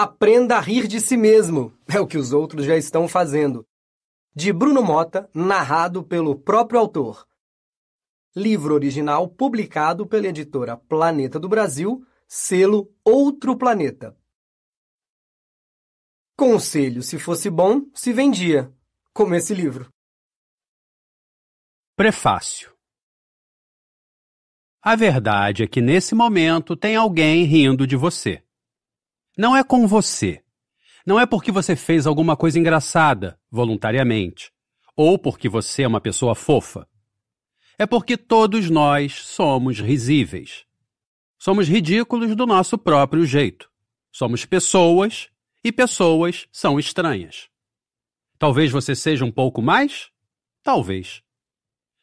Aprenda a rir de si mesmo, é o que os outros já estão fazendo. De Bruno Mota, narrado pelo próprio autor. Livro original publicado pela editora Planeta do Brasil, selo Outro Planeta. Conselho, se fosse bom, se vendia, como esse livro. Prefácio A verdade é que nesse momento tem alguém rindo de você. Não é com você. Não é porque você fez alguma coisa engraçada, voluntariamente, ou porque você é uma pessoa fofa. É porque todos nós somos risíveis. Somos ridículos do nosso próprio jeito. Somos pessoas e pessoas são estranhas. Talvez você seja um pouco mais? Talvez.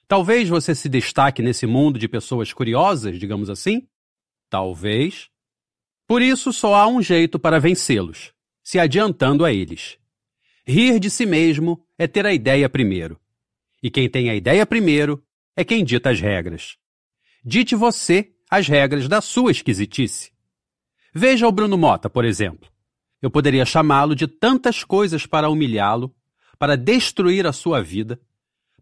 Talvez você se destaque nesse mundo de pessoas curiosas, digamos assim? Talvez. Por isso, só há um jeito para vencê-los: se adiantando a eles. Rir de si mesmo é ter a ideia primeiro. E quem tem a ideia primeiro é quem dita as regras. Dite você as regras da sua esquisitice. Veja o Bruno Mota, por exemplo. Eu poderia chamá-lo de tantas coisas para humilhá-lo, para destruir a sua vida,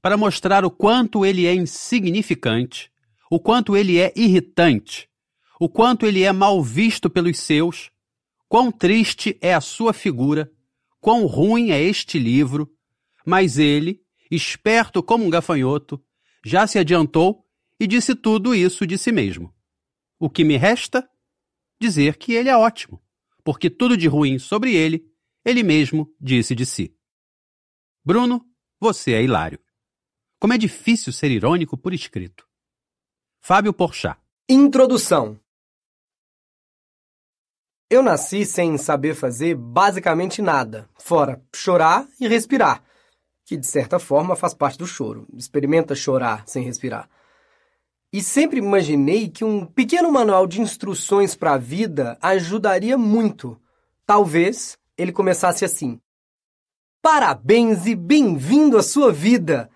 para mostrar o quanto ele é insignificante, o quanto ele é irritante, o quanto ele é mal visto pelos seus, quão triste é a sua figura, quão ruim é este livro, mas ele, esperto como um gafanhoto, já se adiantou e disse tudo isso de si mesmo. O que me resta? Dizer que ele é ótimo, porque tudo de ruim sobre ele, ele mesmo disse de si. Bruno, você é hilário. Como é difícil ser irônico por escrito. Fábio Porchat. Introdução eu nasci sem saber fazer basicamente nada, fora chorar e respirar, que de certa forma faz parte do choro. Experimenta chorar sem respirar. E sempre imaginei que um pequeno manual de instruções para a vida ajudaria muito. Talvez ele começasse assim: Parabéns e bem-vindo à sua vida!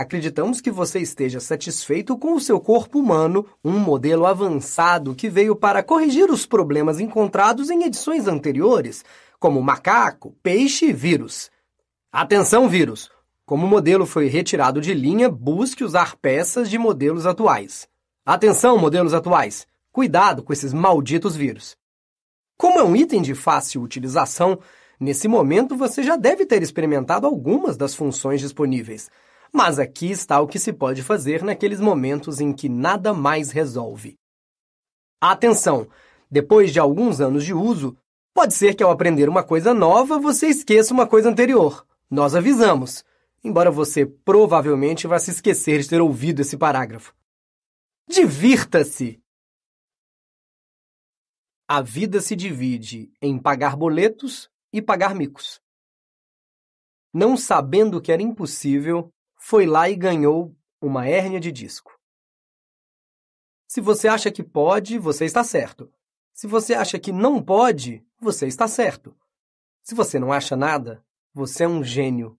Acreditamos que você esteja satisfeito com o seu corpo humano, um modelo avançado que veio para corrigir os problemas encontrados em edições anteriores, como macaco, peixe e vírus. Atenção, vírus! Como o modelo foi retirado de linha, busque usar peças de modelos atuais. Atenção, modelos atuais! Cuidado com esses malditos vírus. Como é um item de fácil utilização, nesse momento você já deve ter experimentado algumas das funções disponíveis. Mas aqui está o que se pode fazer naqueles momentos em que nada mais resolve. Atenção! Depois de alguns anos de uso, pode ser que ao aprender uma coisa nova você esqueça uma coisa anterior. Nós avisamos, embora você provavelmente vá se esquecer de ter ouvido esse parágrafo. Divirta-se! A vida se divide em pagar boletos e pagar micos. Não sabendo que era impossível, foi lá e ganhou uma hérnia de disco. Se você acha que pode, você está certo. Se você acha que não pode, você está certo. Se você não acha nada, você é um gênio.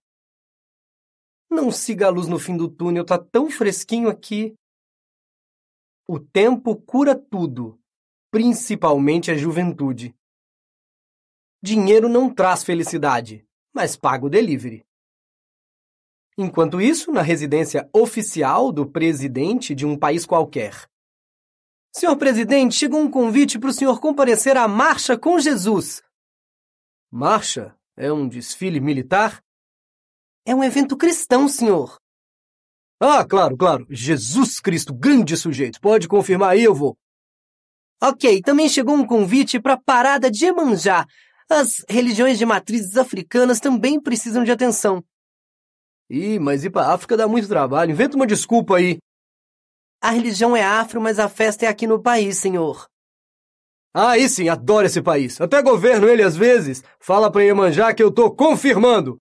Não siga a luz no fim do túnel, tá tão fresquinho aqui. O tempo cura tudo, principalmente a juventude. Dinheiro não traz felicidade, mas paga o delivery. Enquanto isso, na residência oficial do presidente de um país qualquer. Senhor presidente, chegou um convite para o senhor comparecer à Marcha com Jesus. Marcha é um desfile militar? É um evento cristão, senhor. Ah, claro, claro. Jesus Cristo, grande sujeito. Pode confirmar aí, eu vou. Ok, também chegou um convite para a parada de Emanjá. As religiões de matrizes africanas também precisam de atenção. Ih, mas ir pra África dá muito trabalho. Inventa uma desculpa aí. A religião é afro, mas a festa é aqui no país, senhor. Ah, aí sim, adoro esse país. Até governo ele às vezes. Fala pra Iemanjá que eu tô confirmando.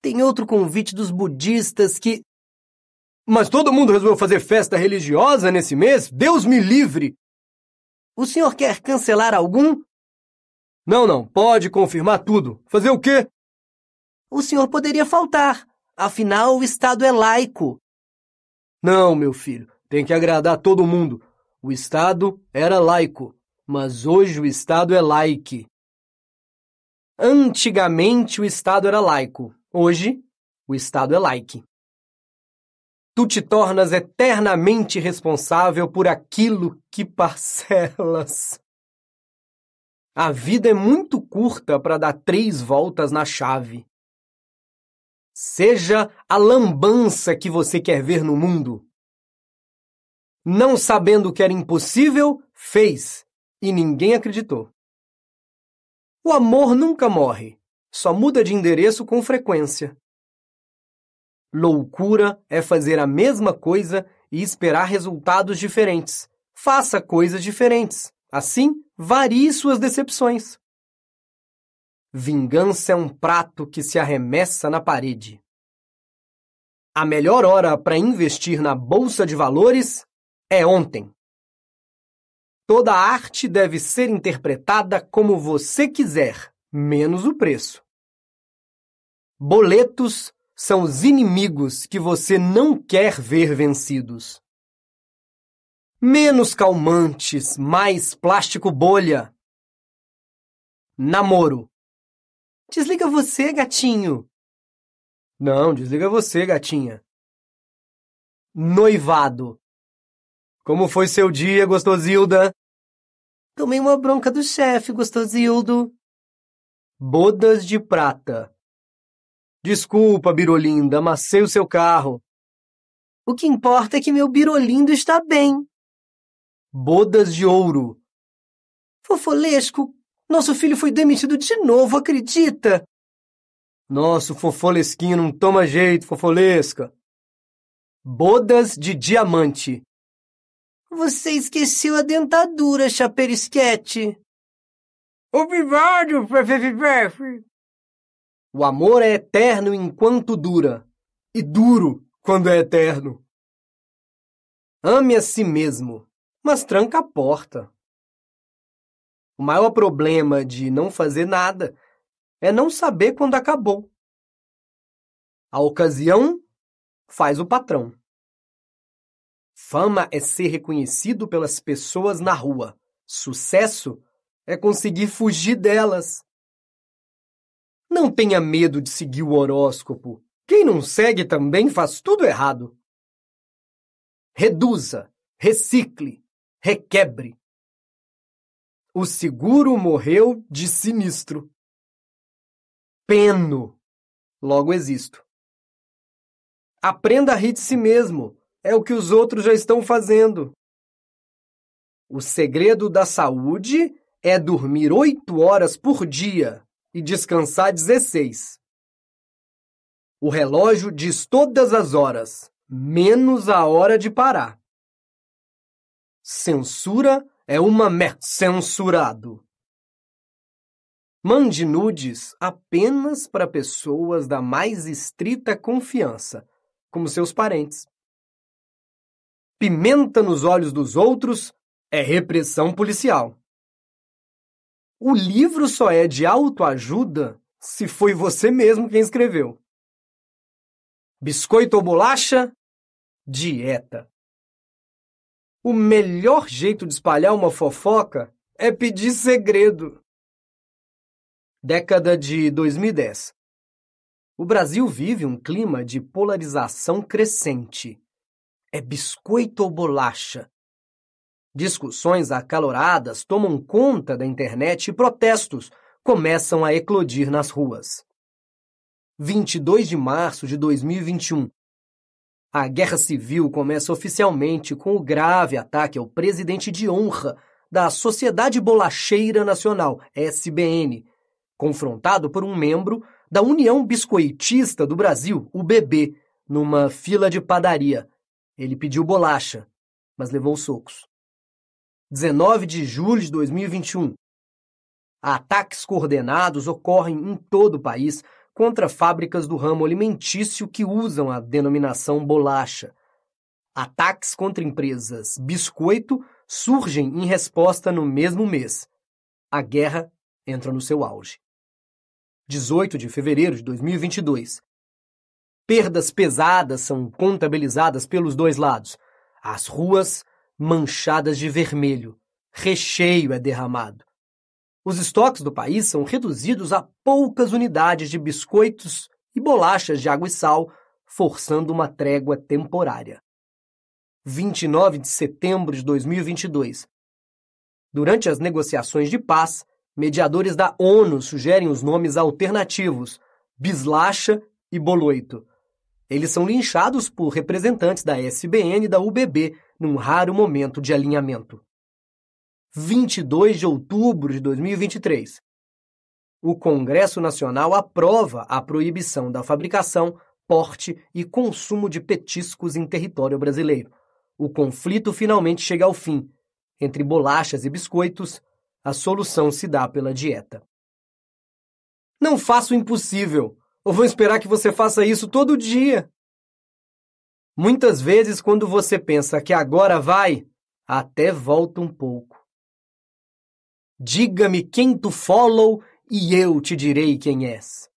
Tem outro convite dos budistas que... Mas todo mundo resolveu fazer festa religiosa nesse mês? Deus me livre! O senhor quer cancelar algum? Não, não, pode confirmar tudo. Fazer o quê? O senhor poderia faltar. Afinal, o Estado é laico. Não, meu filho, tem que agradar todo mundo. O Estado era laico, mas hoje o Estado é laico. Antigamente o Estado era laico, hoje o Estado é laico. Tu te tornas eternamente responsável por aquilo que parcelas. A vida é muito curta para dar três voltas na chave. Seja a lambança que você quer ver no mundo. Não sabendo que era impossível, fez, e ninguém acreditou. O amor nunca morre, só muda de endereço com frequência. Loucura é fazer a mesma coisa e esperar resultados diferentes. Faça coisas diferentes. Assim, varie suas decepções. Vingança é um prato que se arremessa na parede. A melhor hora para investir na bolsa de valores é ontem. Toda arte deve ser interpretada como você quiser, menos o preço. Boletos são os inimigos que você não quer ver vencidos. Menos calmantes, mais plástico bolha. Namoro Desliga você, gatinho! Não, desliga você, gatinha. Noivado. Como foi seu dia, gostosilda? Tomei uma bronca do chefe, gostosildo. Bodas de prata. Desculpa, Birolinda, amassei o seu carro. O que importa é que meu Birolindo está bem. Bodas de ouro. Fofolesco, nosso filho foi demitido de novo, acredita? Nosso fofolesquinho não toma jeito, fofolesca. Bodas de diamante. Você esqueceu a dentadura, chaperisquete. o Pepe O amor é eterno enquanto dura, e duro quando é eterno. Ame a si mesmo, mas tranca a porta. O maior problema de não fazer nada é não saber quando acabou. A ocasião faz o patrão. Fama é ser reconhecido pelas pessoas na rua. Sucesso é conseguir fugir delas. Não tenha medo de seguir o horóscopo. Quem não segue também faz tudo errado. Reduza, recicle, requebre. O seguro morreu de sinistro. Peno. Logo existo. Aprenda a rir de si mesmo. É o que os outros já estão fazendo. O segredo da saúde é dormir oito horas por dia e descansar 16. O relógio diz todas as horas, menos a hora de parar. Censura é uma merda. Censurado. Mande nudes apenas para pessoas da mais estrita confiança, como seus parentes. Pimenta nos olhos dos outros é repressão policial. O livro só é de autoajuda se foi você mesmo quem escreveu. Biscoito ou bolacha? Dieta. O melhor jeito de espalhar uma fofoca é pedir segredo. Década de 2010. O Brasil vive um clima de polarização crescente. É biscoito ou bolacha? Discussões acaloradas tomam conta da internet e protestos começam a eclodir nas ruas. 22 de março de 2021 a guerra civil começa oficialmente com o grave ataque ao presidente de honra da Sociedade Bolacheira Nacional, SBN, confrontado por um membro da União Biscoitista do Brasil, UBB, numa fila de padaria. Ele pediu bolacha, mas levou socos. 19 de julho de 2021. Ataques coordenados ocorrem em todo o país contra fábricas do ramo alimentício que usam a denominação bolacha. Ataques contra empresas biscoito surgem em resposta no mesmo mês. A guerra entra no seu auge. 18 de fevereiro de 2022. Perdas pesadas são contabilizadas pelos dois lados. As ruas manchadas de vermelho. Recheio é derramado. Os estoques do país são reduzidos a poucas unidades de biscoitos e bolachas de água e sal, forçando uma trégua temporária. 29 de setembro de 2022. Durante as negociações de paz, mediadores da ONU sugerem os nomes alternativos Bislacha e Boloito. Eles são linchados por representantes da SBN e da UBB num raro momento de alinhamento. 22 de outubro de 2023. O Congresso Nacional aprova a proibição da fabricação, porte e consumo de petiscos em território brasileiro. O conflito finalmente chega ao fim. Entre bolachas e biscoitos, a solução se dá pela dieta. Não faça o impossível, ou vou esperar que você faça isso todo dia. Muitas vezes, quando você pensa que agora vai, até volta um pouco. Diga-me quem tu follow e eu te direi quem és.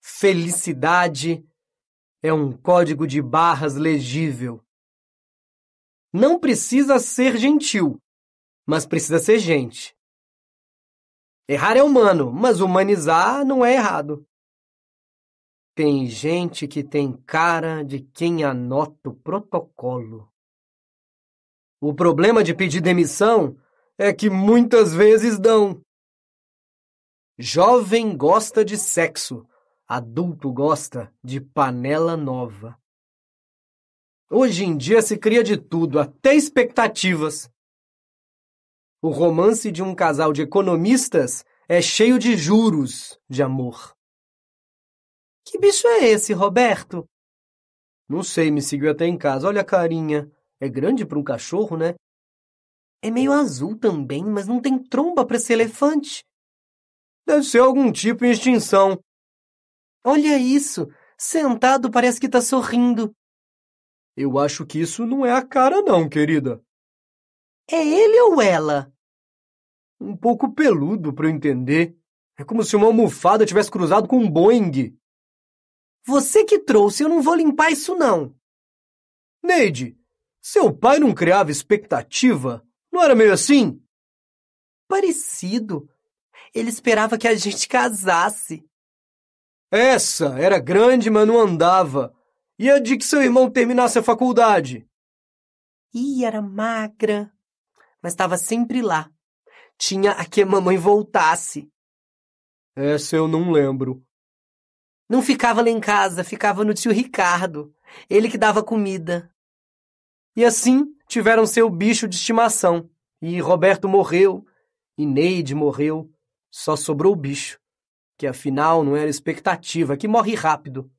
Felicidade é um código de barras legível. Não precisa ser gentil, mas precisa ser gente. Errar é humano, mas humanizar não é errado. Tem gente que tem cara de quem anota o protocolo. O problema de pedir demissão é que muitas vezes dão. Jovem gosta de sexo, adulto gosta de panela nova. Hoje em dia se cria de tudo, até expectativas. O romance de um casal de economistas é cheio de juros de amor. Que bicho é esse, Roberto? Não sei, me seguiu até em casa. Olha a carinha. É grande para um cachorro, né? É meio azul também, mas não tem tromba para ser elefante. Deve ser algum tipo em extinção. Olha isso! Sentado parece que está sorrindo. Eu acho que isso não é a cara, não, querida. É ele ou ela? Um pouco peludo para eu entender. É como se uma almofada tivesse cruzado com um Boeing. Você que trouxe, eu não vou limpar isso, não. Neide, seu pai não criava expectativa não era meio assim? Parecido. Ele esperava que a gente casasse. Essa era grande, mas não andava. E a de que seu irmão terminasse a faculdade? E era magra, mas estava sempre lá. Tinha a que a mamãe voltasse. Essa eu não lembro. Não ficava lá em casa, ficava no tio Ricardo. Ele que dava comida. E assim, tiveram seu bicho de estimação. E Roberto morreu, e Neide morreu, só sobrou o bicho, que afinal não era expectativa, que morre rápido,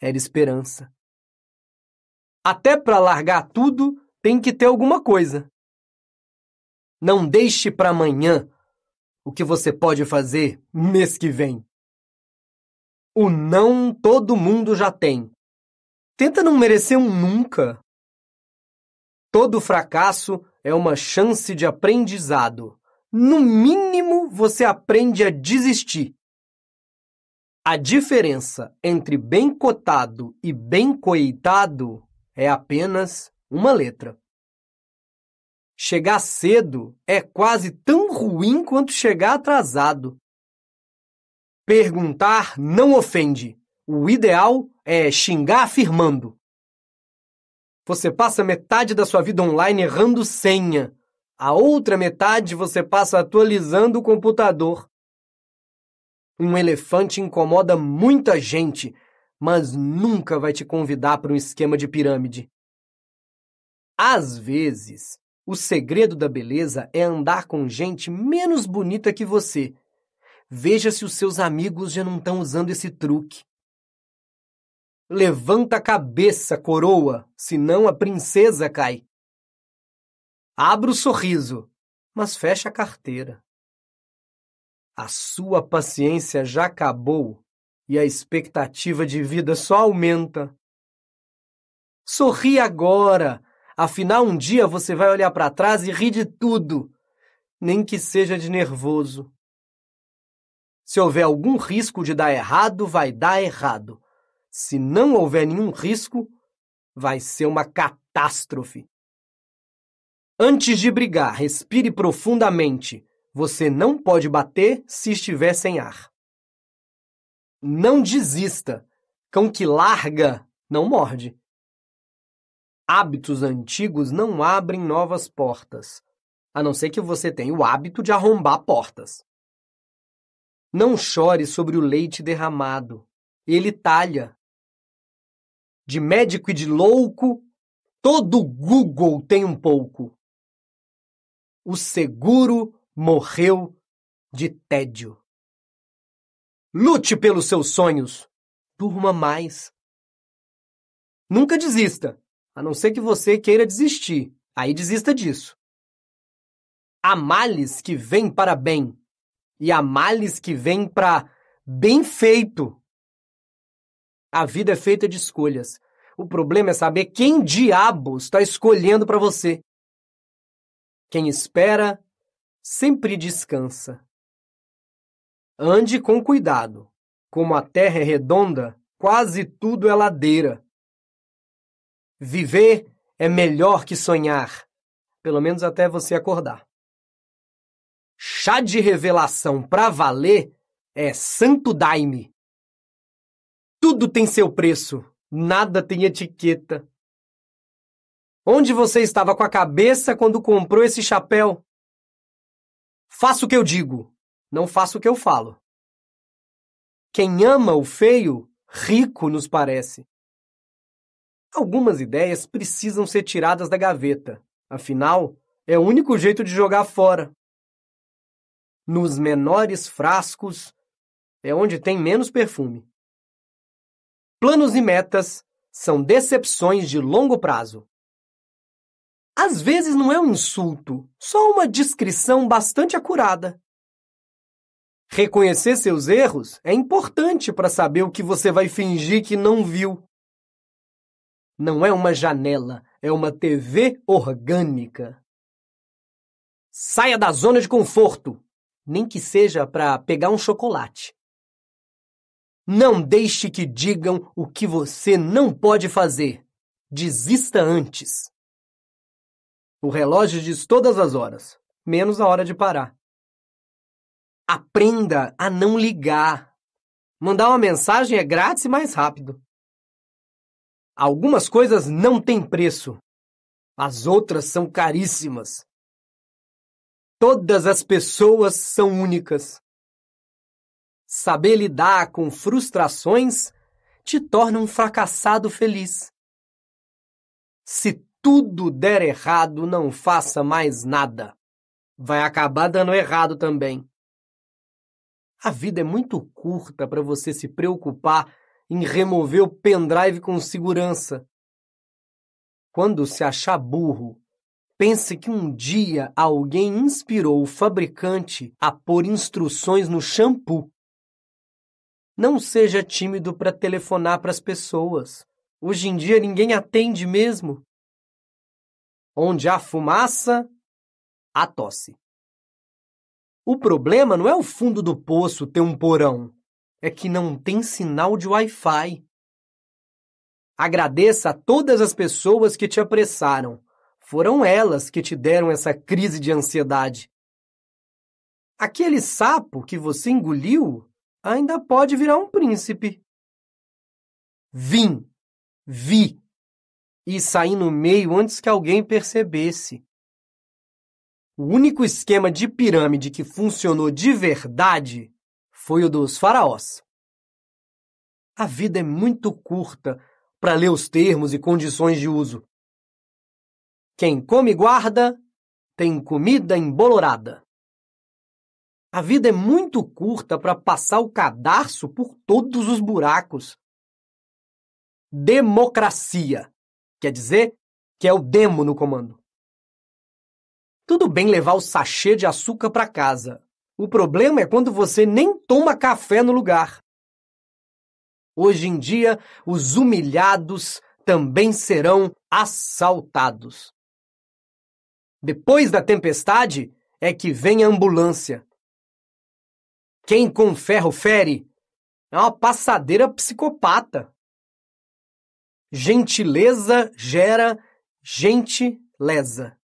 era esperança. Até para largar tudo, tem que ter alguma coisa. Não deixe para amanhã o que você pode fazer mês que vem. O não todo mundo já tem. Tenta não merecer um nunca. Todo fracasso é uma chance de aprendizado. No mínimo, você aprende a desistir. A diferença entre bem cotado e bem coitado é apenas uma letra. Chegar cedo é quase tão ruim quanto chegar atrasado. Perguntar não ofende. O ideal é xingar afirmando você passa metade da sua vida online errando senha. A outra metade você passa atualizando o computador. Um elefante incomoda muita gente, mas nunca vai te convidar para um esquema de pirâmide. Às vezes, o segredo da beleza é andar com gente menos bonita que você. Veja se os seus amigos já não estão usando esse truque. Levanta a cabeça, coroa, senão a princesa cai. Abra o sorriso, mas fecha a carteira. A sua paciência já acabou e a expectativa de vida só aumenta. Sorri agora, afinal um dia você vai olhar para trás e rir de tudo, nem que seja de nervoso. Se houver algum risco de dar errado, vai dar errado se não houver nenhum risco, vai ser uma catástrofe. Antes de brigar, respire profundamente. Você não pode bater se estiver sem ar. Não desista. Cão que larga não morde. Hábitos antigos não abrem novas portas, a não ser que você tenha o hábito de arrombar portas. Não chore sobre o leite derramado. Ele talha de médico e de louco, todo Google tem um pouco. O seguro morreu de tédio. Lute pelos seus sonhos, durma mais. Nunca desista, a não ser que você queira desistir. Aí desista disso. Há males que vêm para bem e há males que vêm para bem feito. A vida é feita de escolhas. O problema é saber quem diabo está escolhendo para você. Quem espera sempre descansa. Ande com cuidado. Como a terra é redonda, quase tudo é ladeira. Viver é melhor que sonhar, pelo menos até você acordar. Chá de revelação para valer é santo daime. Tudo tem seu preço, nada tem etiqueta. Onde você estava com a cabeça quando comprou esse chapéu? Faça o que eu digo, não faça o que eu falo. Quem ama o feio, rico nos parece. Algumas ideias precisam ser tiradas da gaveta, afinal, é o único jeito de jogar fora. Nos menores frascos é onde tem menos perfume. Planos e metas são decepções de longo prazo. Às vezes não é um insulto, só uma descrição bastante acurada. Reconhecer seus erros é importante para saber o que você vai fingir que não viu. Não é uma janela, é uma TV orgânica. Saia da zona de conforto, nem que seja para pegar um chocolate. Não deixe que digam o que você não pode fazer. Desista antes. O relógio diz todas as horas, menos a hora de parar. Aprenda a não ligar. Mandar uma mensagem é grátis e mais rápido. Algumas coisas não têm preço. As outras são caríssimas. Todas as pessoas são únicas saber lidar com frustrações te torna um fracassado feliz. Se tudo der errado, não faça mais nada. Vai acabar dando errado também. A vida é muito curta para você se preocupar em remover o pendrive com segurança. Quando se achar burro, pense que um dia alguém inspirou o fabricante a pôr instruções no shampoo não seja tímido para telefonar para as pessoas. Hoje em dia ninguém atende mesmo. Onde há fumaça, há tosse. O problema não é o fundo do poço ter um porão, é que não tem sinal de Wi-Fi. Agradeça a todas as pessoas que te apressaram. Foram elas que te deram essa crise de ansiedade. Aquele sapo que você engoliu ainda pode virar um príncipe. Vim, vi e saí no meio antes que alguém percebesse. O único esquema de pirâmide que funcionou de verdade foi o dos faraós. A vida é muito curta para ler os termos e condições de uso. Quem come guarda tem comida embolorada. A vida é muito curta para passar o cadarço por todos os buracos. Democracia quer dizer que é o demo no comando. Tudo bem levar o sachê de açúcar para casa. O problema é quando você nem toma café no lugar. Hoje em dia, os humilhados também serão assaltados. Depois da tempestade é que vem a ambulância. Quem com ferro fere é uma passadeira psicopata. Gentileza gera gentileza.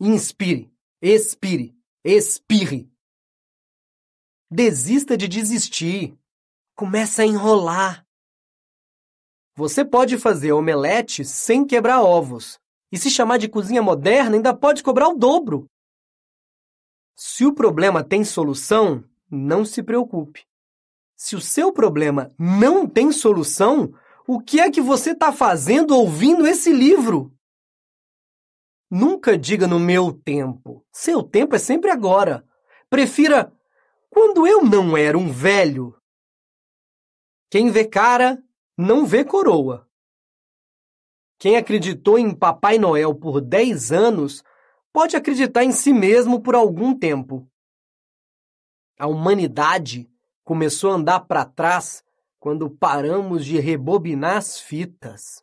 Inspire, expire, expire. Desista de desistir. Começa a enrolar. Você pode fazer omelete sem quebrar ovos. E se chamar de cozinha moderna, ainda pode cobrar o dobro. Se o problema tem solução, não se preocupe. Se o seu problema não tem solução, o que é que você está fazendo ouvindo esse livro? Nunca diga no meu tempo. Seu tempo é sempre agora. Prefira quando eu não era um velho. Quem vê cara, não vê coroa. Quem acreditou em Papai Noel por 10 anos pode acreditar em si mesmo por algum tempo. A humanidade começou a andar para trás quando paramos de rebobinar as fitas.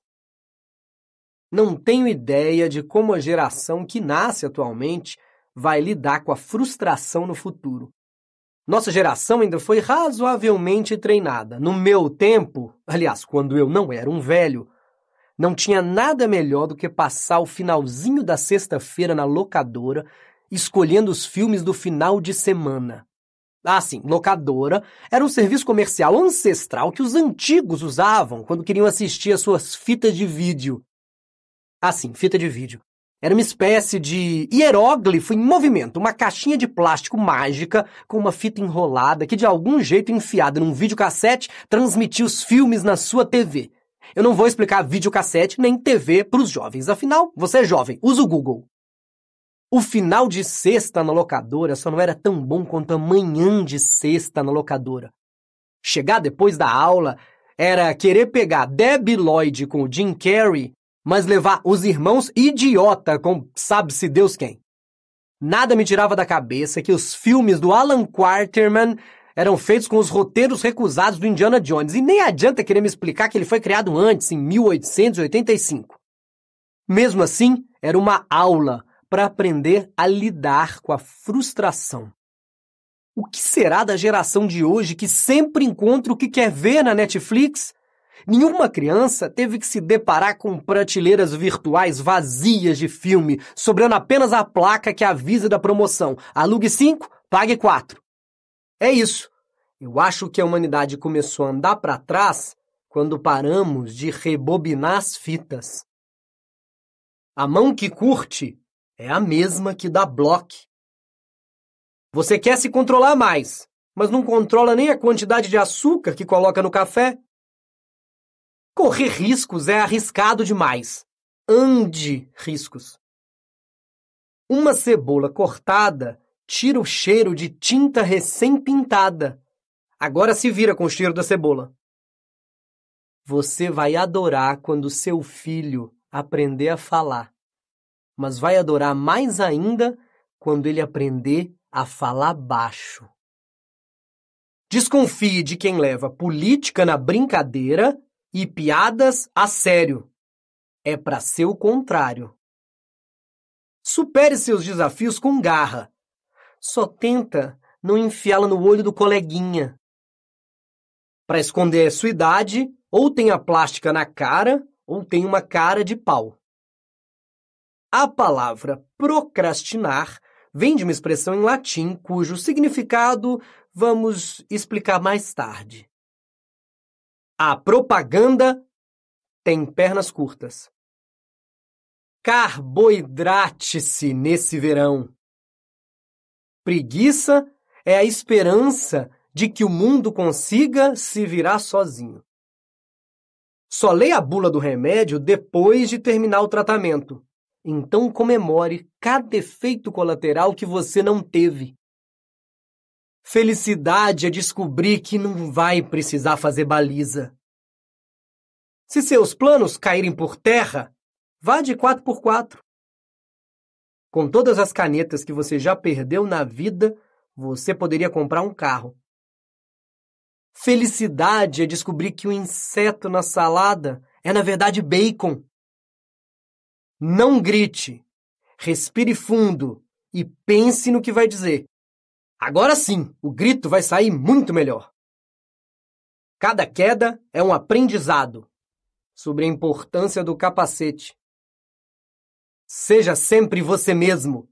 Não tenho ideia de como a geração que nasce atualmente vai lidar com a frustração no futuro. Nossa geração ainda foi razoavelmente treinada. No meu tempo, aliás, quando eu não era um velho, não tinha nada melhor do que passar o finalzinho da sexta-feira na locadora, escolhendo os filmes do final de semana. Ah, sim, locadora era um serviço comercial ancestral que os antigos usavam quando queriam assistir às suas fitas de vídeo. Ah, sim, fita de vídeo. Era uma espécie de hieróglifo em movimento, uma caixinha de plástico mágica com uma fita enrolada que de algum jeito enfiada num videocassete transmitia os filmes na sua TV. Eu não vou explicar videocassete nem TV para os jovens. Afinal, você é jovem, usa o Google. O final de sexta na locadora só não era tão bom quanto a manhã de sexta na locadora. Chegar depois da aula era querer pegar Debbie Lloyd com o Jim Carrey, mas levar os irmãos idiota com sabe-se Deus quem. Nada me tirava da cabeça que os filmes do Alan Quarterman eram feitos com os roteiros recusados do Indiana Jones, e nem adianta querer me explicar que ele foi criado antes, em 1885. Mesmo assim, era uma aula para aprender a lidar com a frustração. O que será da geração de hoje que sempre encontra o que quer ver na Netflix? Nenhuma criança teve que se deparar com prateleiras virtuais vazias de filme, sobrando apenas a placa que avisa da promoção: alugue 5, pague 4. É isso. Eu acho que a humanidade começou a andar para trás quando paramos de rebobinar as fitas. A mão que curte é a mesma que dá bloque. Você quer se controlar mais, mas não controla nem a quantidade de açúcar que coloca no café? Correr riscos é arriscado demais. Ande riscos. Uma cebola cortada Tira o cheiro de tinta recém-pintada. Agora se vira com o cheiro da cebola. Você vai adorar quando seu filho aprender a falar, mas vai adorar mais ainda quando ele aprender a falar baixo. Desconfie de quem leva política na brincadeira e piadas a sério. É para ser o contrário. Supere seus desafios com garra só tenta não enfiá-la no olho do coleguinha. Para esconder a sua idade, ou tem a plástica na cara, ou tem uma cara de pau. A palavra procrastinar vem de uma expressão em latim cujo significado vamos explicar mais tarde. A propaganda tem pernas curtas. Carboidrate-se nesse verão. Preguiça é a esperança de que o mundo consiga se virar sozinho. Só leia a bula do remédio depois de terminar o tratamento. Então comemore cada efeito colateral que você não teve. Felicidade é descobrir que não vai precisar fazer baliza. Se seus planos caírem por terra, vá de 4x4. Com todas as canetas que você já perdeu na vida, você poderia comprar um carro. Felicidade é descobrir que o inseto na salada é, na verdade, bacon. Não grite, respire fundo e pense no que vai dizer. Agora sim, o grito vai sair muito melhor. Cada queda é um aprendizado sobre a importância do capacete. Seja sempre você mesmo.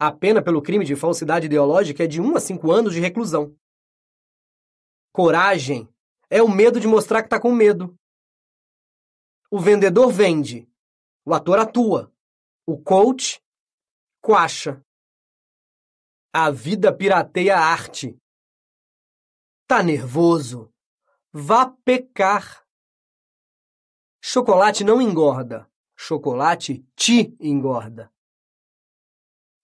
A pena pelo crime de falsidade ideológica é de 1 a 5 anos de reclusão. Coragem é o medo de mostrar que está com medo. O vendedor vende, o ator atua, o coach coacha. A vida pirateia a arte. Tá nervoso? Vá pecar. Chocolate não engorda chocolate te engorda.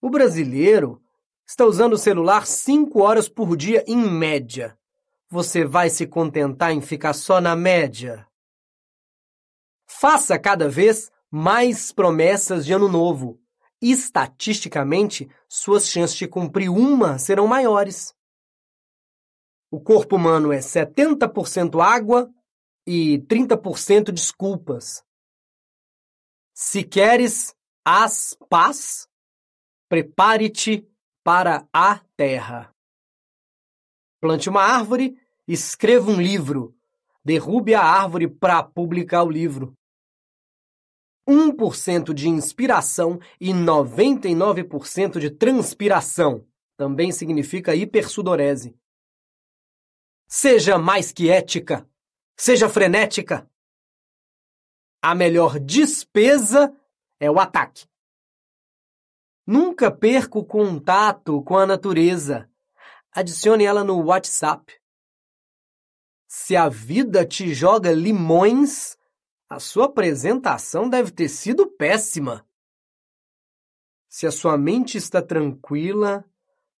O brasileiro está usando o celular 5 horas por dia em média. Você vai se contentar em ficar só na média? Faça cada vez mais promessas de ano novo. Estatisticamente, suas chances de cumprir uma serão maiores. O corpo humano é 70% água e 30% desculpas. Se queres as paz, prepare-te para a terra. Plante uma árvore, escreva um livro, derrube a árvore para publicar o livro. 1% de inspiração e 99% de transpiração também significa hipersudorese. Seja mais que ética, seja frenética, a melhor despesa é o ataque. Nunca perca o contato com a natureza. Adicione ela no WhatsApp. Se a vida te joga limões, a sua apresentação deve ter sido péssima. Se a sua mente está tranquila,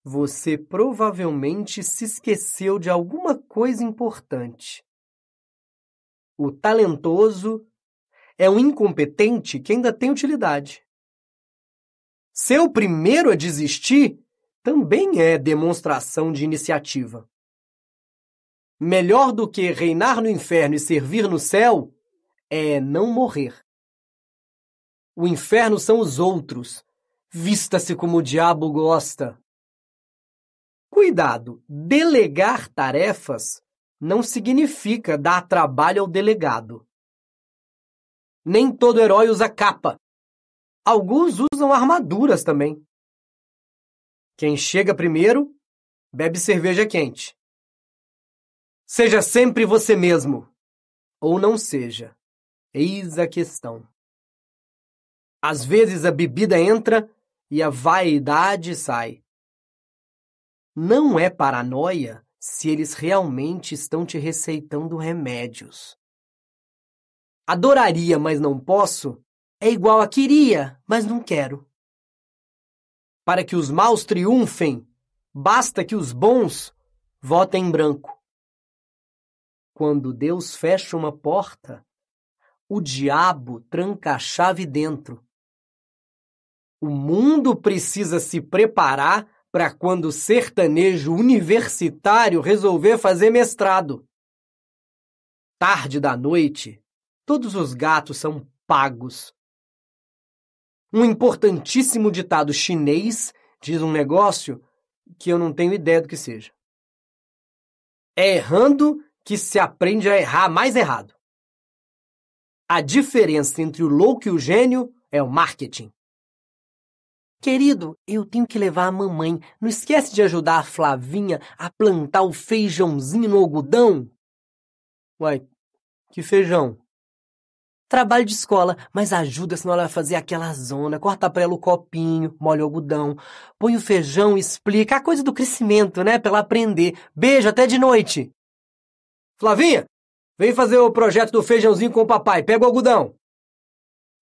você provavelmente se esqueceu de alguma coisa importante. O talentoso é um incompetente que ainda tem utilidade. Ser o primeiro a desistir também é demonstração de iniciativa. Melhor do que reinar no inferno e servir no céu é não morrer. O inferno são os outros. Vista-se como o diabo gosta. Cuidado, delegar tarefas não significa dar trabalho ao delegado. Nem todo herói usa capa. Alguns usam armaduras também. Quem chega primeiro bebe cerveja quente. Seja sempre você mesmo. Ou não seja. Eis a questão. Às vezes a bebida entra e a vaidade sai. Não é paranoia se eles realmente estão te receitando remédios adoraria, mas não posso, é igual a queria, mas não quero. Para que os maus triunfem, basta que os bons votem em branco. Quando Deus fecha uma porta, o diabo tranca a chave dentro. O mundo precisa se preparar para quando o sertanejo universitário resolver fazer mestrado. Tarde da noite, Todos os gatos são pagos. Um importantíssimo ditado chinês diz um negócio que eu não tenho ideia do que seja. É errando que se aprende a errar mais errado. A diferença entre o louco e o gênio é o marketing. Querido, eu tenho que levar a mamãe. Não esquece de ajudar a Flavinha a plantar o feijãozinho no algodão. Uai, que feijão? Trabalho de escola, mas ajuda senão ela vai fazer aquela zona, corta pra ela o copinho, molha o algodão, põe o feijão, explica, a coisa do crescimento, né, pra ela aprender. Beijo, até de noite. Flavinha, vem fazer o projeto do feijãozinho com o papai, pega o algodão.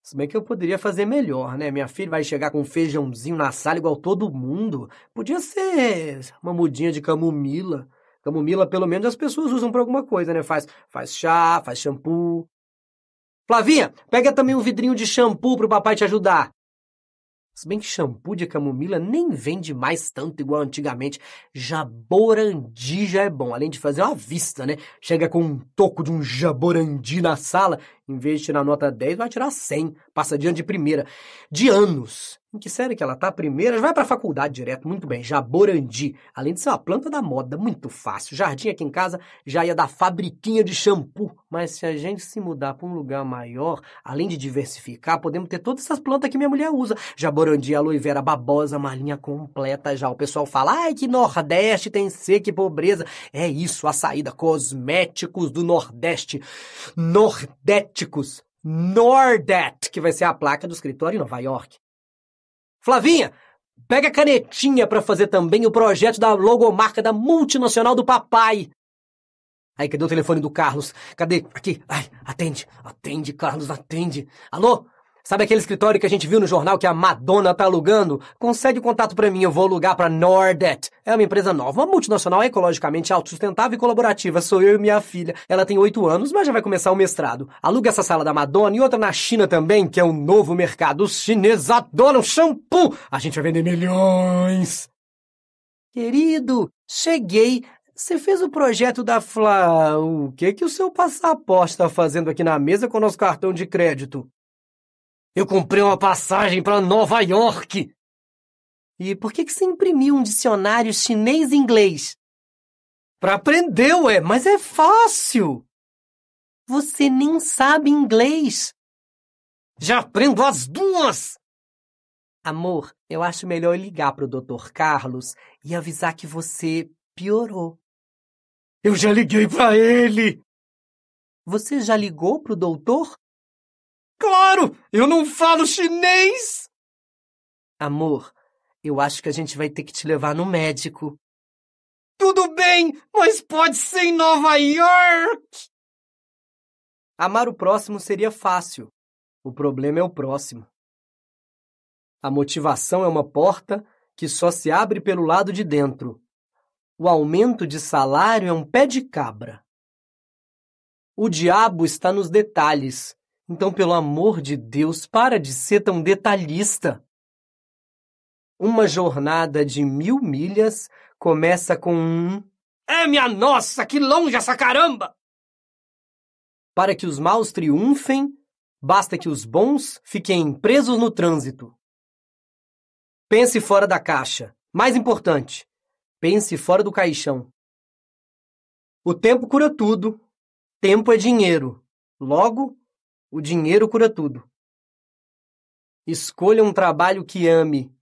Se bem que eu poderia fazer melhor, né? Minha filha vai chegar com um feijãozinho na sala igual todo mundo. Podia ser uma mudinha de camomila. Camomila, pelo menos, as pessoas usam pra alguma coisa, né? Faz, faz chá, faz shampoo. Flavinha, pega também um vidrinho de shampoo pro papai te ajudar. Se bem que shampoo de camomila nem vende mais tanto igual antigamente. Jaborandi já é bom, além de fazer uma vista, né? Chega com um toco de um jaborandi na sala, em vez de tirar nota 10, vai tirar 100, passa diante de primeira. De anos em que série que ela tá? Primeira, vai pra faculdade direto, muito bem. Jaborandi. Além de ser uma planta da moda, muito fácil. Jardim aqui em casa já ia da fabriquinha de shampoo. Mas se a gente se mudar para um lugar maior, além de diversificar, podemos ter todas essas plantas que minha mulher usa. Jaborandi, aloe vera, babosa, uma linha completa já. O pessoal fala, ai que Nordeste tem seca e pobreza. É isso, a saída. Cosméticos do Nordeste. Nordéticos. Nordet, que vai ser a placa do escritório em Nova York. Flavinha, pega a canetinha para fazer também o projeto da logomarca da multinacional do papai. Aí, cadê o telefone do Carlos? Cadê? Aqui. Ai, atende. Atende, Carlos, atende. Alô? Sabe aquele escritório que a gente viu no jornal que a Madonna tá alugando? Consegue contato para mim, eu vou alugar para Nordet. É uma empresa nova, uma multinacional ecologicamente autossustentável e colaborativa. Sou eu e minha filha. Ela tem oito anos, mas já vai começar o mestrado. Aluga essa sala da Madonna e outra na China também, que é um novo mercado. Os chineses adoram shampoo! A gente vai vender milhões! Querido, cheguei. Você fez o projeto da Fla. O que que o seu passaporte está fazendo aqui na mesa com o nosso cartão de crédito? Eu comprei uma passagem para Nova York! E por que, que você imprimiu um dicionário chinês e inglês? Para aprender, ué, mas é fácil! Você nem sabe inglês! Já aprendo as duas! Amor, eu acho melhor ligar pro Dr. Carlos e avisar que você piorou. Eu já liguei para ele! Você já ligou pro doutor? Claro, eu não falo chinês! Amor, eu acho que a gente vai ter que te levar no médico. Tudo bem, mas pode ser em Nova York! Amar o próximo seria fácil. O problema é o próximo. A motivação é uma porta que só se abre pelo lado de dentro. O aumento de salário é um pé de cabra. O diabo está nos detalhes então, pelo amor de Deus, para de ser tão detalhista. Uma jornada de mil milhas começa com um. É minha nossa, que longe essa caramba! Para que os maus triunfem, basta que os bons fiquem presos no trânsito. Pense fora da caixa. Mais importante, pense fora do caixão. O tempo cura tudo. Tempo é dinheiro. Logo, o dinheiro cura tudo. Escolha um trabalho que ame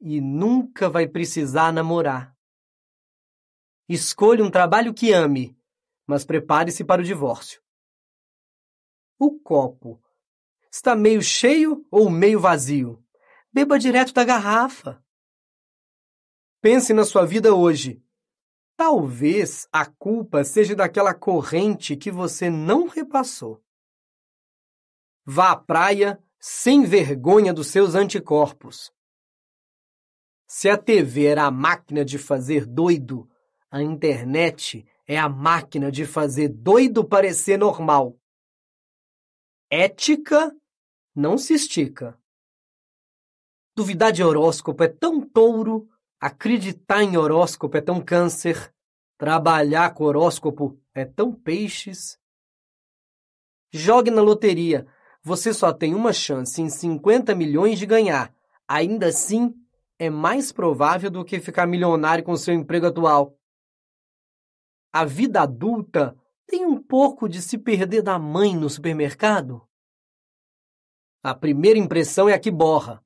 e nunca vai precisar namorar. Escolha um trabalho que ame, mas prepare-se para o divórcio. O copo está meio cheio ou meio vazio? Beba direto da garrafa. Pense na sua vida hoje. Talvez a culpa seja daquela corrente que você não repassou vá à praia sem vergonha dos seus anticorpos. Se a TV era a máquina de fazer doido, a internet é a máquina de fazer doido parecer normal. Ética não se estica. Duvidar de horóscopo é tão touro, acreditar em horóscopo é tão câncer, trabalhar com horóscopo é tão peixes. Jogue na loteria, você só tem uma chance em 50 milhões de ganhar. Ainda assim, é mais provável do que ficar milionário com seu emprego atual. A vida adulta tem um pouco de se perder da mãe no supermercado? A primeira impressão é a que borra.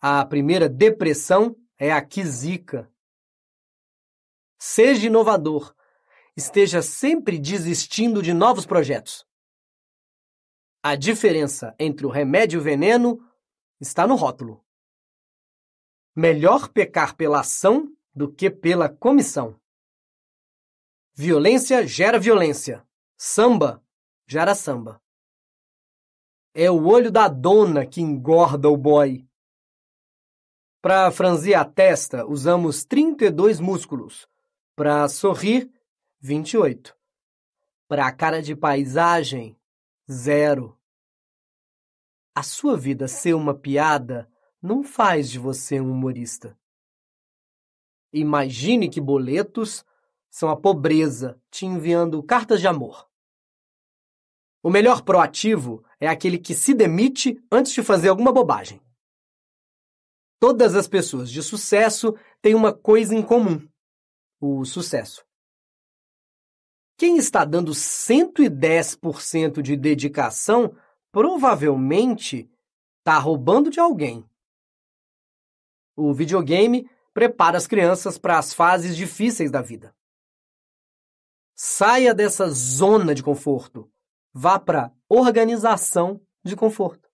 A primeira depressão é a que zica. Seja inovador. Esteja sempre desistindo de novos projetos. A diferença entre o remédio e o veneno está no rótulo. Melhor pecar pela ação do que pela comissão. Violência gera violência. Samba gera samba. É o olho da dona que engorda o boy. Para franzir a testa, usamos 32 músculos. Para sorrir, 28. Para a cara de paisagem, zero. A sua vida ser uma piada não faz de você um humorista. Imagine que boletos são a pobreza te enviando cartas de amor. O melhor proativo é aquele que se demite antes de fazer alguma bobagem. Todas as pessoas de sucesso têm uma coisa em comum: o sucesso. Quem está dando 110% de dedicação provavelmente está roubando de alguém. O videogame prepara as crianças para as fases difíceis da vida. Saia dessa zona de conforto. Vá para organização de conforto.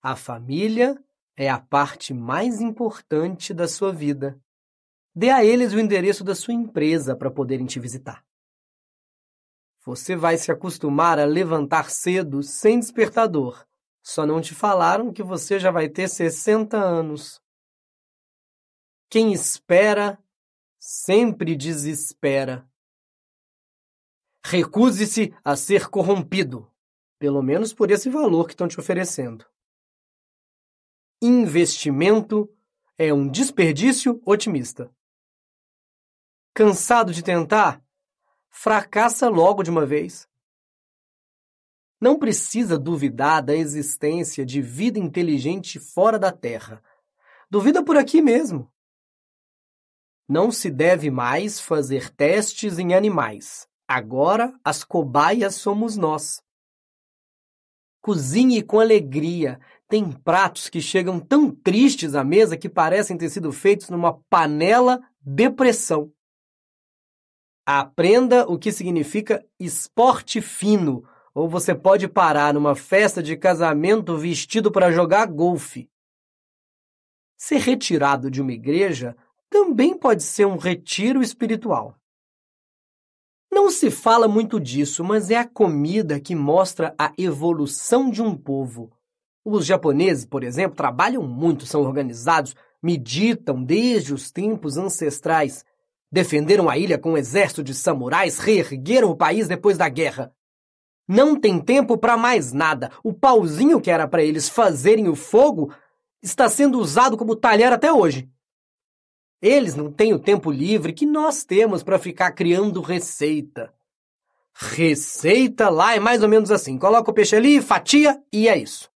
A família é a parte mais importante da sua vida. Dê a eles o endereço da sua empresa para poderem te visitar. Você vai se acostumar a levantar cedo sem despertador. Só não te falaram que você já vai ter 60 anos. Quem espera, sempre desespera. Recuse-se a ser corrompido, pelo menos por esse valor que estão te oferecendo. Investimento é um desperdício otimista cansado de tentar, fracassa logo de uma vez. Não precisa duvidar da existência de vida inteligente fora da Terra. Duvida por aqui mesmo. Não se deve mais fazer testes em animais. Agora as cobaias somos nós. Cozinhe com alegria. Tem pratos que chegam tão tristes à mesa que parecem ter sido feitos numa panela depressão. Aprenda o que significa esporte fino, ou você pode parar numa festa de casamento vestido para jogar golfe. Ser retirado de uma igreja também pode ser um retiro espiritual. Não se fala muito disso, mas é a comida que mostra a evolução de um povo. Os japoneses, por exemplo, trabalham muito, são organizados, meditam desde os tempos ancestrais. Defenderam a ilha com um exército de samurais, reergueram o país depois da guerra. Não tem tempo para mais nada. O pauzinho que era para eles fazerem o fogo está sendo usado como talher até hoje. Eles não têm o tempo livre que nós temos para ficar criando receita. Receita lá é mais ou menos assim: coloca o peixe ali, fatia e é isso.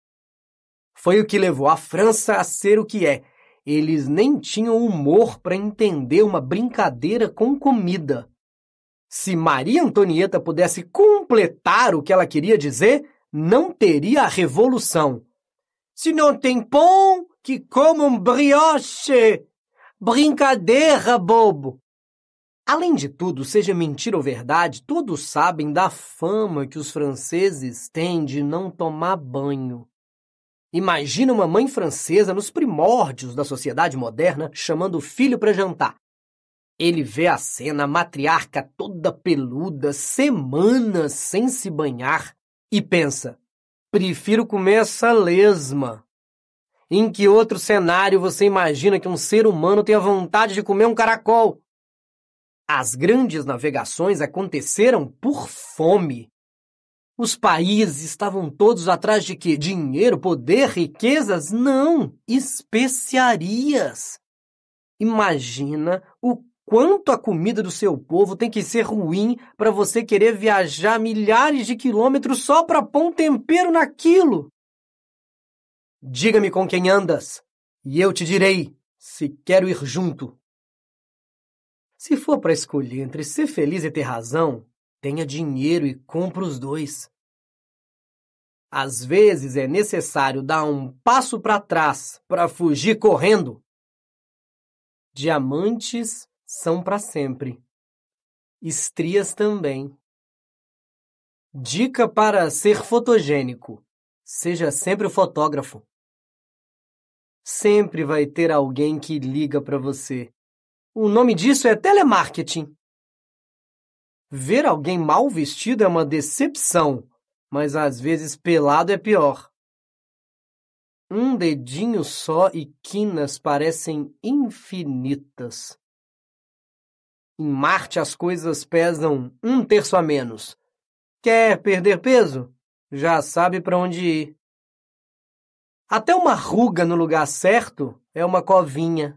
Foi o que levou a França a ser o que é eles nem tinham humor para entender uma brincadeira com comida. Se Maria Antonieta pudesse completar o que ela queria dizer, não teria a revolução. Se não tem pão, que coma um brioche! Brincadeira, bobo! Além de tudo, seja mentira ou verdade, todos sabem da fama que os franceses têm de não tomar banho. Imagina uma mãe francesa nos primórdios da sociedade moderna chamando o filho para jantar. Ele vê a cena, matriarca toda peluda, semanas sem se banhar, e pensa: prefiro comer essa lesma. Em que outro cenário você imagina que um ser humano tenha vontade de comer um caracol? As grandes navegações aconteceram por fome. Os países estavam todos atrás de quê? Dinheiro, poder, riquezas? Não! Especiarias! Imagina o quanto a comida do seu povo tem que ser ruim para você querer viajar milhares de quilômetros só para pôr um tempero naquilo. Diga-me com quem andas, e eu te direi se quero ir junto. Se for para escolher entre ser feliz e ter razão, Tenha dinheiro e compra os dois. Às vezes é necessário dar um passo para trás para fugir correndo. Diamantes são para sempre. Estrias também. Dica para ser fotogênico: seja sempre o fotógrafo. Sempre vai ter alguém que liga para você. O nome disso é telemarketing. Ver alguém mal vestido é uma decepção, mas às vezes pelado é pior. Um dedinho só e quinas parecem infinitas. Em Marte as coisas pesam um terço a menos. Quer perder peso? Já sabe para onde ir. Até uma ruga no lugar certo é uma covinha.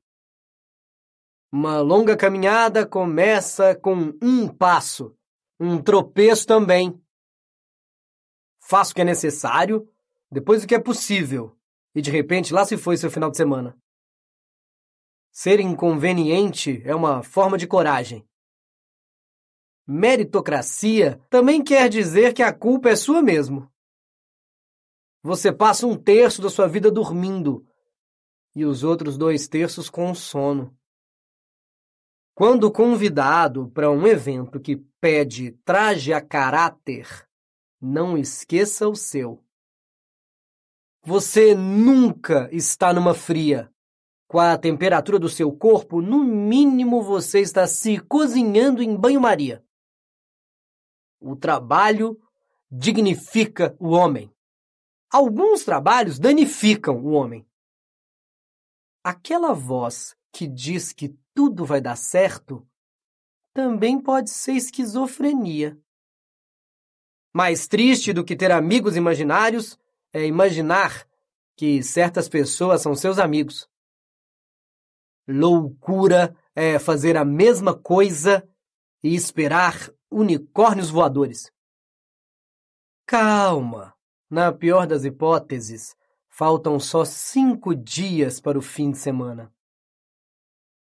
Uma longa caminhada começa com um passo, um tropeço também. Faça o que é necessário, depois o que é possível, e de repente lá se foi seu final de semana. Ser inconveniente é uma forma de coragem. Meritocracia também quer dizer que a culpa é sua mesmo. Você passa um terço da sua vida dormindo e os outros dois terços com sono. Quando convidado para um evento que pede traje a caráter, não esqueça o seu. Você nunca está numa fria. Com a temperatura do seu corpo, no mínimo você está se cozinhando em banho-maria. O trabalho dignifica o homem. Alguns trabalhos danificam o homem. Aquela voz que diz que tudo vai dar certo também pode ser esquizofrenia. Mais triste do que ter amigos imaginários é imaginar que certas pessoas são seus amigos. Loucura é fazer a mesma coisa e esperar unicórnios voadores. Calma! Na pior das hipóteses, faltam só cinco dias para o fim de semana.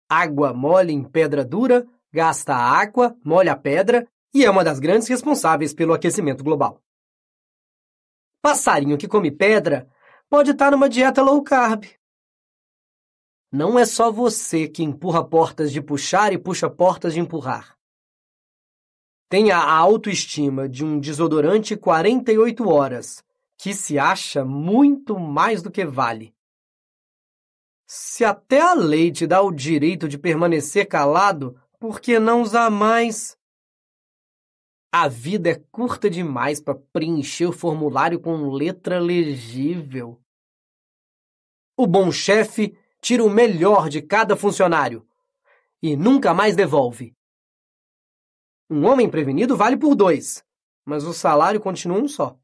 Água mole em pedra dura gasta água, molha a pedra e é uma das grandes responsáveis pelo aquecimento global. Passarinho que come pedra pode estar numa dieta low carb. Não é só você que empurra portas de puxar e puxa portas de empurrar. Tenha a autoestima de um desodorante 48 horas, que se acha muito mais do que vale. Se até a lei te dá o direito de permanecer calado, por que não usar mais? A vida é curta demais para preencher o formulário com letra legível. O bom chefe tira o melhor de cada funcionário e nunca mais devolve. Um homem prevenido vale por dois, mas o salário continua um só.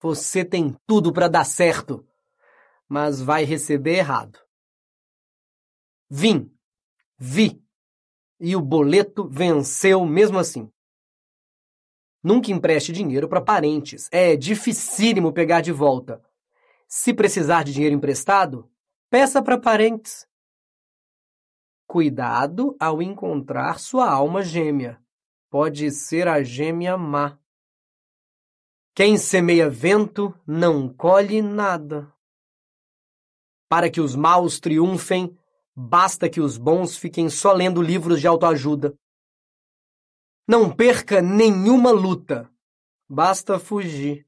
Você tem tudo para dar certo mas vai receber errado. Vim, vi, e o boleto venceu mesmo assim. Nunca empreste dinheiro para parentes, é dificílimo pegar de volta. Se precisar de dinheiro emprestado, peça para parentes. Cuidado ao encontrar sua alma gêmea. Pode ser a gêmea má. Quem semeia vento não colhe nada. Para que os maus triunfem, basta que os bons fiquem só lendo livros de autoajuda. Não perca nenhuma luta, basta fugir.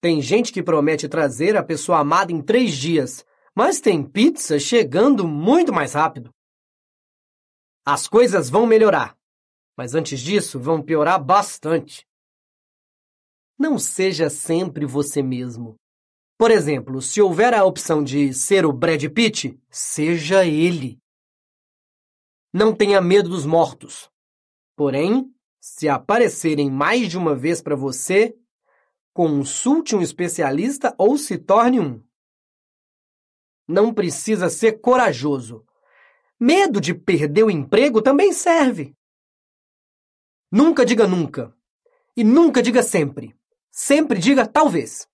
Tem gente que promete trazer a pessoa amada em três dias, mas tem pizza chegando muito mais rápido. As coisas vão melhorar, mas antes disso vão piorar bastante. Não seja sempre você mesmo. Por exemplo, se houver a opção de ser o Brad Pitt, seja ele. Não tenha medo dos mortos. Porém, se aparecerem mais de uma vez para você, consulte um especialista ou se torne um. Não precisa ser corajoso. Medo de perder o emprego também serve. Nunca diga nunca. E nunca diga sempre. Sempre diga talvez.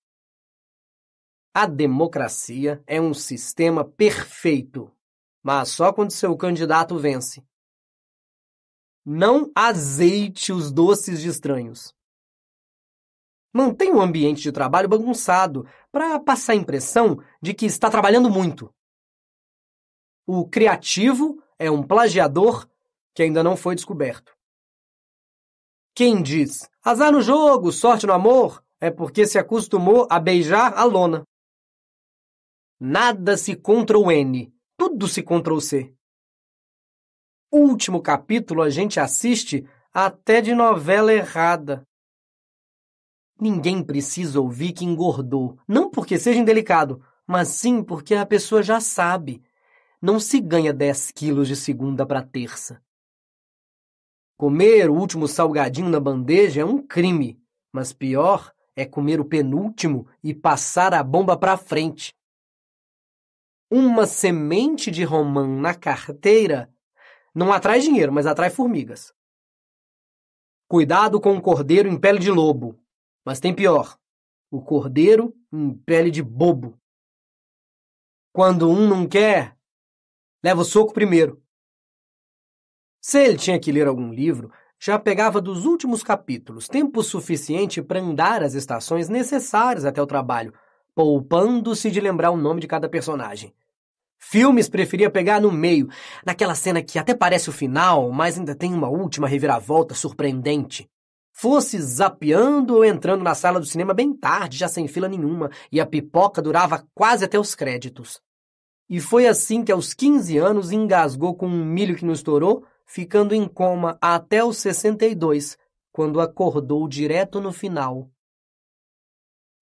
A democracia é um sistema perfeito, mas só quando seu candidato vence. Não azeite os doces de estranhos. Mantenha o ambiente de trabalho bagunçado para passar a impressão de que está trabalhando muito. O criativo é um plagiador que ainda não foi descoberto. Quem diz azar no jogo, sorte no amor, é porque se acostumou a beijar a lona. Nada se contra o N, tudo se contra o C. Último capítulo a gente assiste até de novela errada. Ninguém precisa ouvir que engordou, não porque seja indelicado, mas sim porque a pessoa já sabe. Não se ganha 10 quilos de segunda para terça. Comer o último salgadinho na bandeja é um crime, mas pior é comer o penúltimo e passar a bomba para frente uma semente de romã na carteira não atrai dinheiro, mas atrai formigas. Cuidado com o cordeiro em pele de lobo. Mas tem pior: o cordeiro em pele de bobo. Quando um não quer, leva o soco primeiro. Se ele tinha que ler algum livro, já pegava dos últimos capítulos, tempo suficiente para andar as estações necessárias até o trabalho, poupando-se de lembrar o nome de cada personagem. Filmes preferia pegar no meio, naquela cena que até parece o final, mas ainda tem uma última reviravolta surpreendente. Fosse zapeando ou entrando na sala do cinema bem tarde, já sem fila nenhuma, e a pipoca durava quase até os créditos. E foi assim que aos 15 anos engasgou com um milho que não estourou, ficando em coma até os 62, quando acordou direto no final.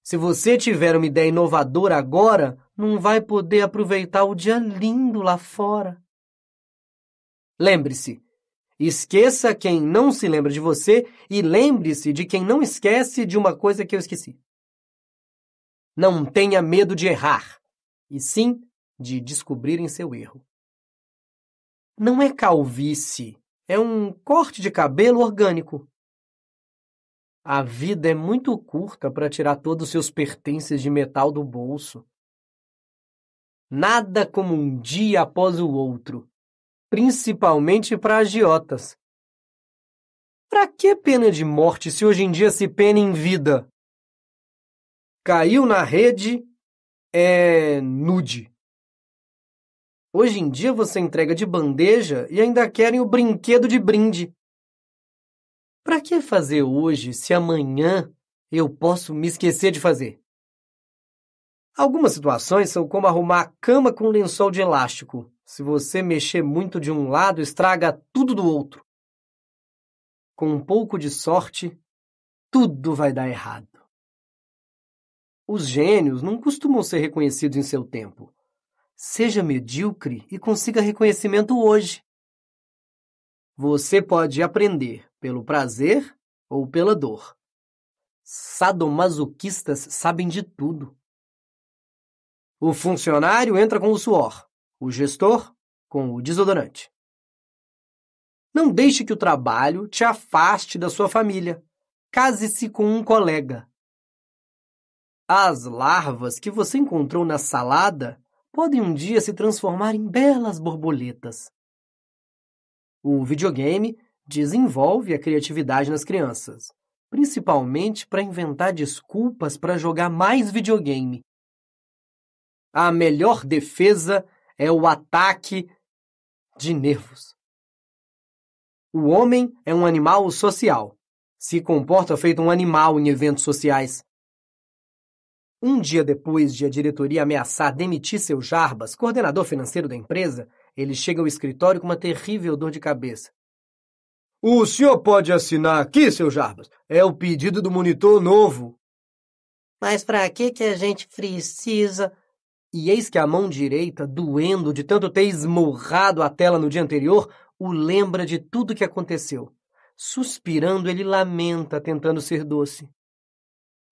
Se você tiver uma ideia inovadora agora, não vai poder aproveitar o dia lindo lá fora. Lembre-se, esqueça quem não se lembra de você e lembre-se de quem não esquece de uma coisa que eu esqueci. Não tenha medo de errar, e sim de descobrirem seu erro. Não é calvície, é um corte de cabelo orgânico. A vida é muito curta para tirar todos os seus pertences de metal do bolso. Nada como um dia após o outro, principalmente para agiotas. Para que pena de morte se hoje em dia se pena em vida? Caiu na rede, é nude. Hoje em dia você entrega de bandeja e ainda querem o brinquedo de brinde. Para que fazer hoje se amanhã eu posso me esquecer de fazer? Algumas situações são como arrumar a cama com um lençol de elástico. Se você mexer muito de um lado, estraga tudo do outro. Com um pouco de sorte, tudo vai dar errado. Os gênios não costumam ser reconhecidos em seu tempo. Seja medíocre e consiga reconhecimento hoje. Você pode aprender pelo prazer ou pela dor. Sadomasoquistas sabem de tudo. O funcionário entra com o suor, o gestor com o desodorante. Não deixe que o trabalho te afaste da sua família. Case-se com um colega. As larvas que você encontrou na salada podem um dia se transformar em belas borboletas. O videogame desenvolve a criatividade nas crianças, principalmente para inventar desculpas para jogar mais videogame a melhor defesa é o ataque de nervos. O homem é um animal social. Se comporta feito um animal em eventos sociais. Um dia depois de a diretoria ameaçar demitir seu Jarbas, coordenador financeiro da empresa, ele chega ao escritório com uma terrível dor de cabeça. O senhor pode assinar aqui, seu Jarbas. É o pedido do monitor novo. Mas para que que a gente precisa e eis que a mão direita, doendo de tanto ter esmurrado a tela no dia anterior, o lembra de tudo que aconteceu. Suspirando, ele lamenta, tentando ser doce.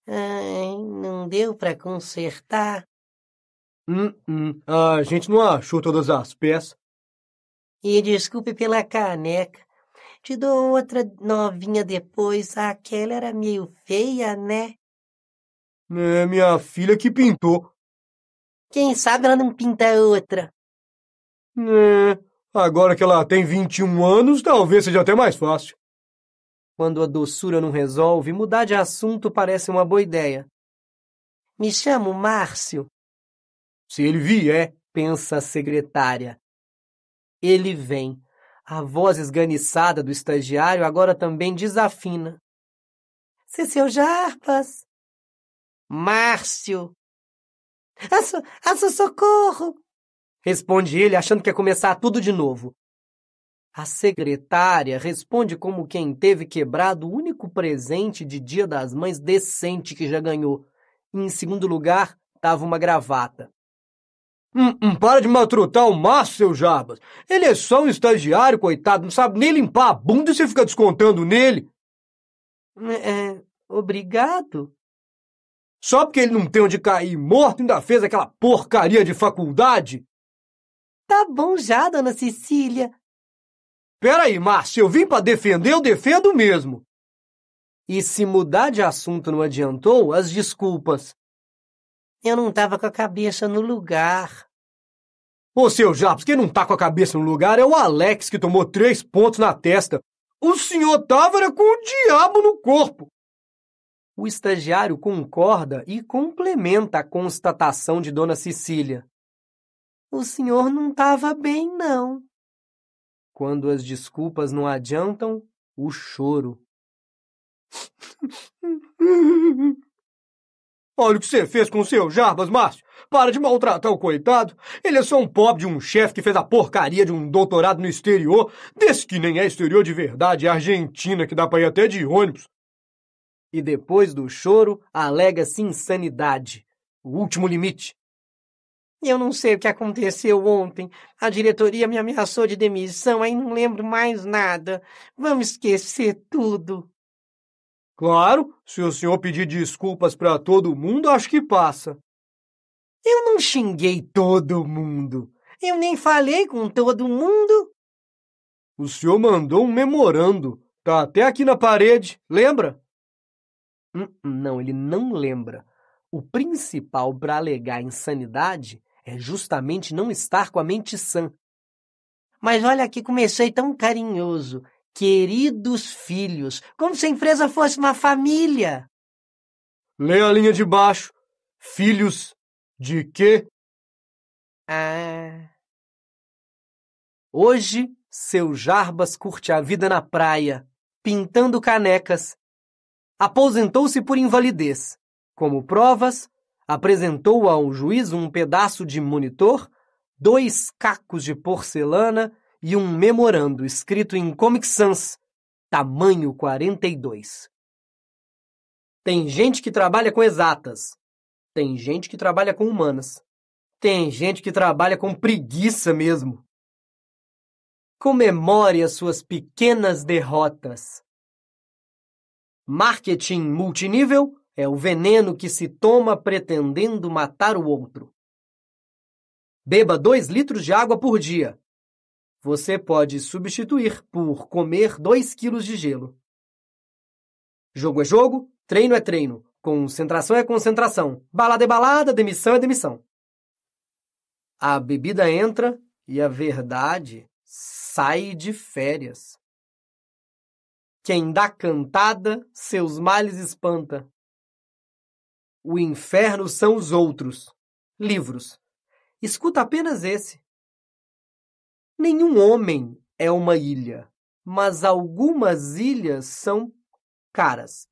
Ai, não deu para consertar? Hum, hum, a gente não achou todas as peças. E desculpe pela caneca. Te dou outra novinha depois. Aquela era meio feia, né? É minha filha que pintou. Quem sabe ela não pinta outra. É, agora que ela tem 21 anos, talvez seja até mais fácil. Quando a doçura não resolve, mudar de assunto parece uma boa ideia. Me chamo Márcio. Se ele vier, pensa a secretária. Ele vem. A voz esganiçada do estagiário agora também desafina. Se seu Jarpas. Márcio, Aço, aço socorro! Responde ele, achando que ia começar tudo de novo. A secretária responde como quem teve quebrado o único presente de Dia das Mães decente que já ganhou. E em segundo lugar, tava uma gravata. Hum, hum, para de matrutar o Márcio, seu Jabas. Ele é só um estagiário, coitado, não sabe nem limpar a bunda e você fica descontando nele. É, obrigado, só porque ele não tem onde cair morto ainda fez aquela porcaria de faculdade? Tá bom já, dona Cecília. Peraí, Márcio, eu vim para defender, eu defendo mesmo. E se mudar de assunto não adiantou, as desculpas. Eu não tava com a cabeça no lugar. Ô, seu Jabs, quem não tá com a cabeça no lugar é o Alex, que tomou três pontos na testa. O senhor tava era com o diabo no corpo. O estagiário concorda e complementa a constatação de Dona Cecília. O senhor não estava bem, não. Quando as desculpas não adiantam, o choro. Olha o que você fez com o seu Jarbas, Márcio. Para de maltratar o coitado. Ele é só um pobre de um chefe que fez a porcaria de um doutorado no exterior, desse que nem é exterior de verdade, é Argentina, que dá pra ir até de ônibus e depois do choro alega-se insanidade, o último limite. Eu não sei o que aconteceu ontem. A diretoria me ameaçou de demissão, aí não lembro mais nada. Vamos esquecer tudo. Claro, se o senhor pedir desculpas para todo mundo, acho que passa. Eu não xinguei todo mundo. Eu nem falei com todo mundo. O senhor mandou um memorando. Tá até aqui na parede, lembra? Não, ele não lembra. O principal para alegar insanidade é justamente não estar com a mente sã. Mas olha que comecei é tão carinhoso. Queridos filhos, como se a empresa fosse uma família. Leia a linha de baixo. Filhos de quê? Ah. Hoje, seu Jarbas curte a vida na praia, pintando canecas aposentou-se por invalidez. Como provas, apresentou ao juiz um pedaço de monitor, dois cacos de porcelana e um memorando escrito em Comic Sans, tamanho 42. Tem gente que trabalha com exatas. Tem gente que trabalha com humanas. Tem gente que trabalha com preguiça mesmo. Comemore as suas pequenas derrotas. Marketing multinível é o veneno que se toma pretendendo matar o outro. Beba 2 litros de água por dia. Você pode substituir por comer 2 quilos de gelo. Jogo é jogo, treino é treino, concentração é concentração, balada é balada, demissão é demissão. A bebida entra e a verdade sai de férias. Quem dá cantada, seus males espanta. O inferno são os outros. Livros. Escuta apenas esse. Nenhum homem é uma ilha, mas algumas ilhas são caras.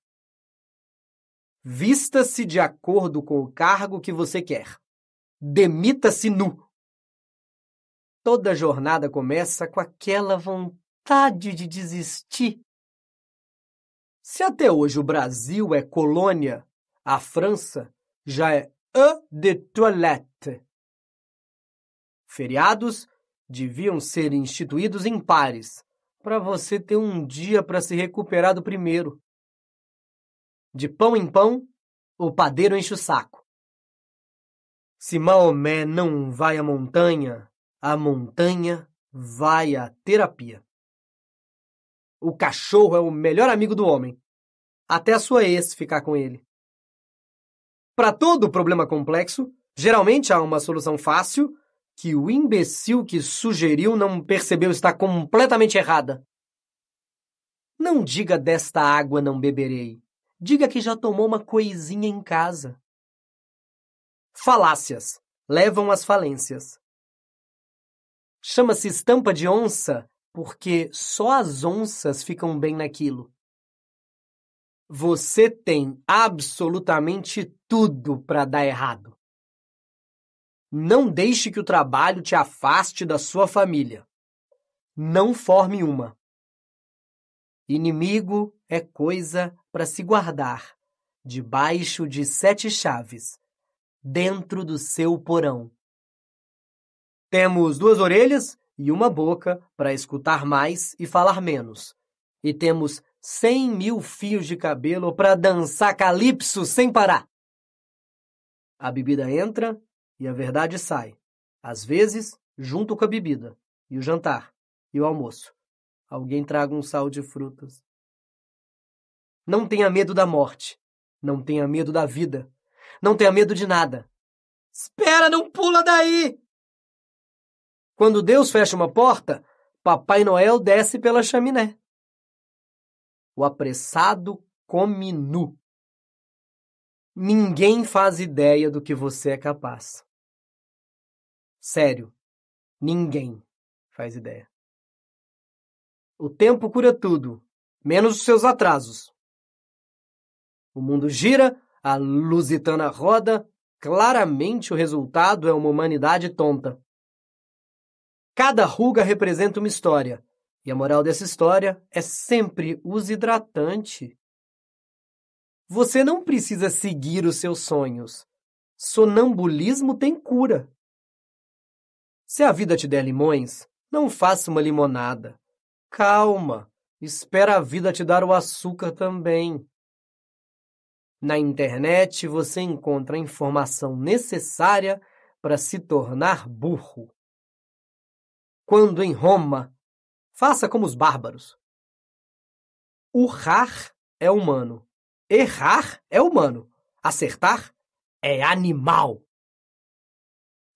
Vista-se de acordo com o cargo que você quer. Demita-se nu. Toda jornada começa com aquela vontade de desistir se até hoje o Brasil é colônia, a França já é e de toilette. Feriados deviam ser instituídos em pares, para você ter um dia para se recuperar do primeiro. De pão em pão, o padeiro enche o saco. Se Maomé não vai à montanha, a montanha vai à terapia. O cachorro é o melhor amigo do homem, até a sua ex ficar com ele. Para todo problema complexo, geralmente há uma solução fácil que o imbecil que sugeriu não percebeu está completamente errada. Não diga desta água não beberei. Diga que já tomou uma coisinha em casa. Falácias levam às falências. Chama-se estampa de onça porque só as onças ficam bem naquilo. Você tem absolutamente tudo para dar errado. Não deixe que o trabalho te afaste da sua família. Não forme uma. Inimigo é coisa para se guardar, debaixo de sete chaves, dentro do seu porão. Temos duas orelhas e uma boca para escutar mais e falar menos. E temos cem mil fios de cabelo para dançar calipso sem parar. A bebida entra e a verdade sai. Às vezes, junto com a bebida, e o jantar, e o almoço. Alguém traga um sal de frutas. Não tenha medo da morte. Não tenha medo da vida. Não tenha medo de nada. Espera, não pula daí! Quando Deus fecha uma porta, Papai Noel desce pela chaminé. O apressado come nu. Ninguém faz ideia do que você é capaz. Sério, ninguém faz ideia. O tempo cura tudo, menos os seus atrasos. O mundo gira, a lusitana roda, claramente o resultado é uma humanidade tonta. Cada ruga representa uma história. E a moral dessa história é sempre use hidratante. Você não precisa seguir os seus sonhos. Sonambulismo tem cura. Se a vida te der limões, não faça uma limonada. Calma, espera a vida te dar o açúcar também. Na internet você encontra a informação necessária para se tornar burro quando em Roma, faça como os bárbaros. Urrar é humano. Errar é humano. Acertar é animal.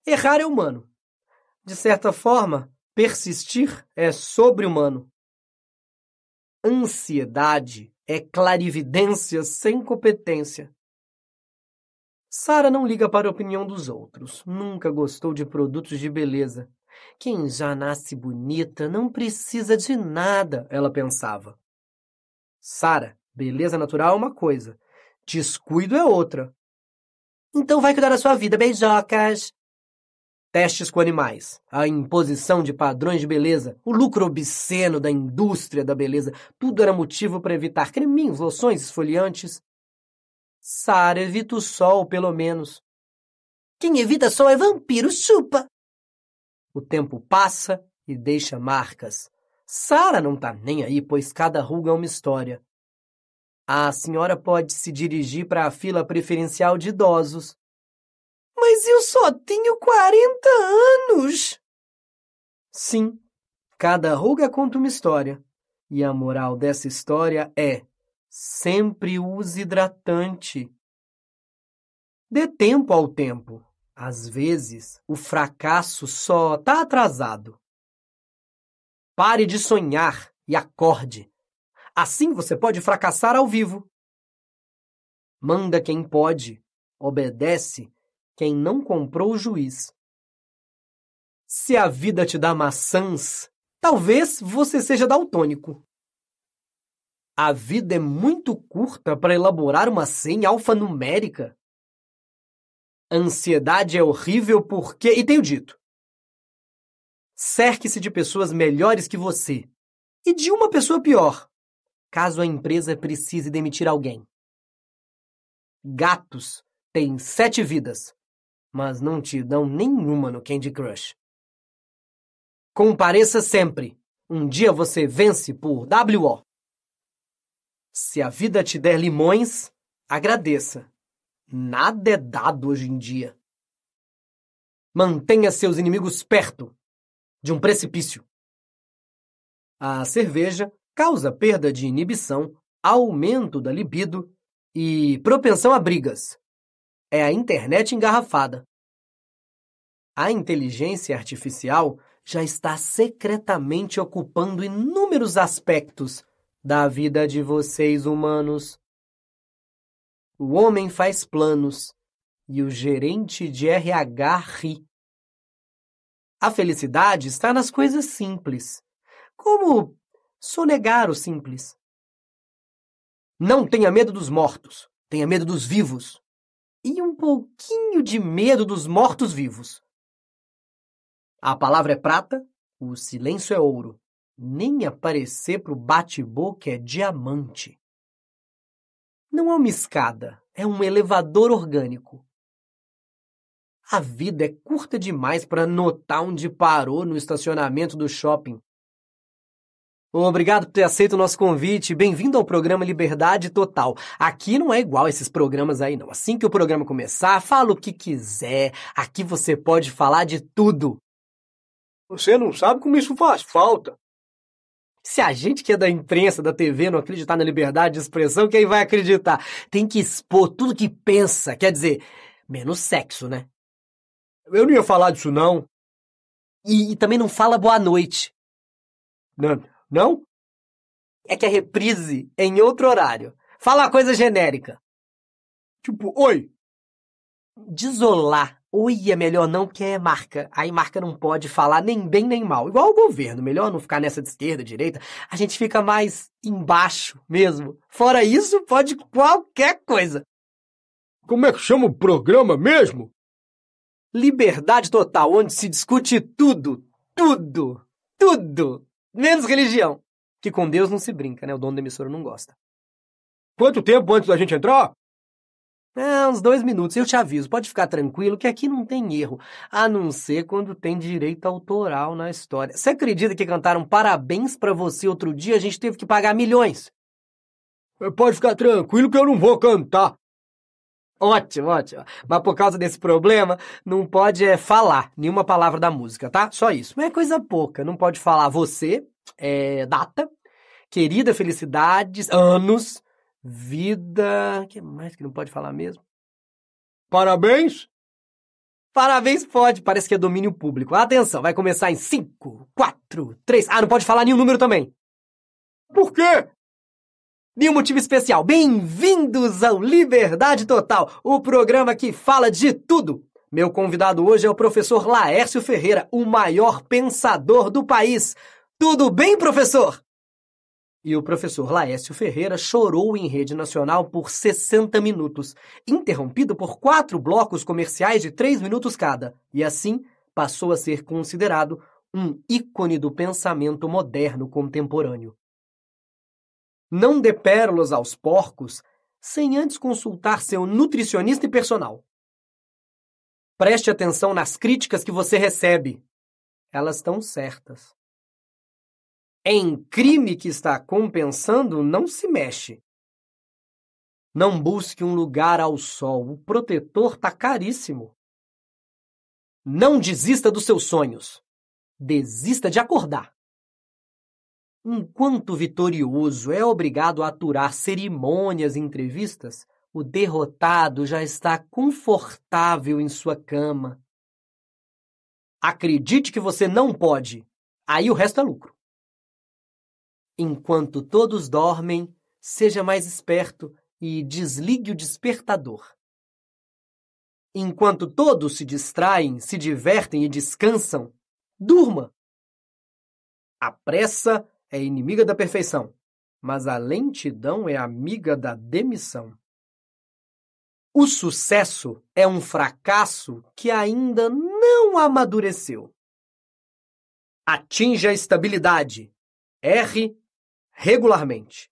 Errar é humano. De certa forma, persistir é sobre-humano. Ansiedade é clarividência sem competência. Sara não liga para a opinião dos outros. Nunca gostou de produtos de beleza. Quem já nasce bonita não precisa de nada, ela pensava. Sara, beleza natural é uma coisa, descuido é outra. Então vai cuidar da sua vida, beijocas! Testes com animais, a imposição de padrões de beleza, o lucro obsceno da indústria da beleza, tudo era motivo para evitar creminhos, loções, esfoliantes. Sara evita o sol, pelo menos. Quem evita sol é vampiro, chupa! O tempo passa e deixa marcas. Sara não tá nem aí, pois cada ruga é uma história. A senhora pode se dirigir para a fila preferencial de idosos. Mas eu só tenho 40 anos! Sim, cada ruga conta uma história. E a moral dessa história é: sempre use hidratante. Dê tempo ao tempo. Às vezes, o fracasso só tá atrasado. Pare de sonhar e acorde. Assim você pode fracassar ao vivo. Manda quem pode, obedece quem não comprou o juiz. Se a vida te dá maçãs, talvez você seja daltônico. A vida é muito curta para elaborar uma senha alfanumérica. Ansiedade é horrível porque. E tenho dito. Cerque-se de pessoas melhores que você e de uma pessoa pior, caso a empresa precise demitir alguém. Gatos têm sete vidas, mas não te dão nenhuma no Candy Crush. Compareça sempre. Um dia você vence por WO. Se a vida te der limões, agradeça. Nada é dado hoje em dia. Mantenha seus inimigos perto de um precipício. A cerveja causa perda de inibição, aumento da libido e propensão a brigas. É a internet engarrafada. A inteligência artificial já está secretamente ocupando inúmeros aspectos da vida de vocês humanos. O homem faz planos e o gerente de RH ri. A felicidade está nas coisas simples. Como sonegar o simples? Não tenha medo dos mortos, tenha medo dos vivos. E um pouquinho de medo dos mortos-vivos. A palavra é prata, o silêncio é ouro. Nem aparecer pro bate-boca é diamante não é uma escada, é um elevador orgânico. A vida é curta demais para notar onde parou no estacionamento do shopping. Obrigado por ter aceito o nosso convite. Bem-vindo ao programa Liberdade Total. Aqui não é igual esses programas aí, não. Assim que o programa começar, fala o que quiser. Aqui você pode falar de tudo. Você não sabe como isso faz falta. Se a gente que é da imprensa, da TV, não acreditar na liberdade de expressão, quem vai acreditar? Tem que expor tudo que pensa, quer dizer, menos sexo, né? Eu não ia falar disso, não. E, e também não fala boa noite. Não? Não? É que a reprise é em outro horário. Fala coisa genérica. Tipo, oi. Desolar é melhor não, porque é marca. Aí marca não pode falar nem bem nem mal. Igual o governo, melhor não ficar nessa de esquerda, direita. A gente fica mais embaixo mesmo. Fora isso, pode qualquer coisa. Como é que chama o programa mesmo? Liberdade total, onde se discute tudo, tudo, tudo, menos religião. Que com Deus não se brinca, né? O dono da emissora não gosta. Quanto tempo antes da gente entrar? É, uns dois minutos, eu te aviso, pode ficar tranquilo que aqui não tem erro, a não ser quando tem direito autoral na história. Você acredita que cantaram parabéns para você outro dia, a gente teve que pagar milhões? É, pode ficar tranquilo que eu não vou cantar. Ótimo, ótimo. Mas por causa desse problema, não pode é, falar nenhuma palavra da música, tá? Só isso. Mas é coisa pouca. Não pode falar você, é, data, querida felicidades, anos, vida. O que mais que não pode falar mesmo? Parabéns! Parabéns pode, parece que é domínio público. Atenção, vai começar em 5, 4, 3. Ah, não pode falar nenhum número também. Por quê? Nenhum motivo especial. Bem-vindos ao Liberdade Total, o programa que fala de tudo. Meu convidado hoje é o professor Laércio Ferreira, o maior pensador do país. Tudo bem, professor? E o professor Laércio Ferreira chorou em rede nacional por 60 minutos, interrompido por quatro blocos comerciais de três minutos cada, e assim passou a ser considerado um ícone do pensamento moderno contemporâneo. Não dê pérolas aos porcos sem antes consultar seu nutricionista e personal. Preste atenção nas críticas que você recebe. Elas estão certas em crime que está compensando, não se mexe. Não busque um lugar ao sol, o protetor está caríssimo. Não desista dos seus sonhos, desista de acordar. Enquanto o vitorioso é obrigado a aturar cerimônias e entrevistas, o derrotado já está confortável em sua cama. Acredite que você não pode, aí o resto é lucro. Enquanto todos dormem, seja mais esperto e desligue o despertador. Enquanto todos se distraem, se divertem e descansam, durma! A pressa é inimiga da perfeição, mas a lentidão é amiga da demissão. O sucesso é um fracasso que ainda não amadureceu. Atinja a estabilidade. Erre regularmente.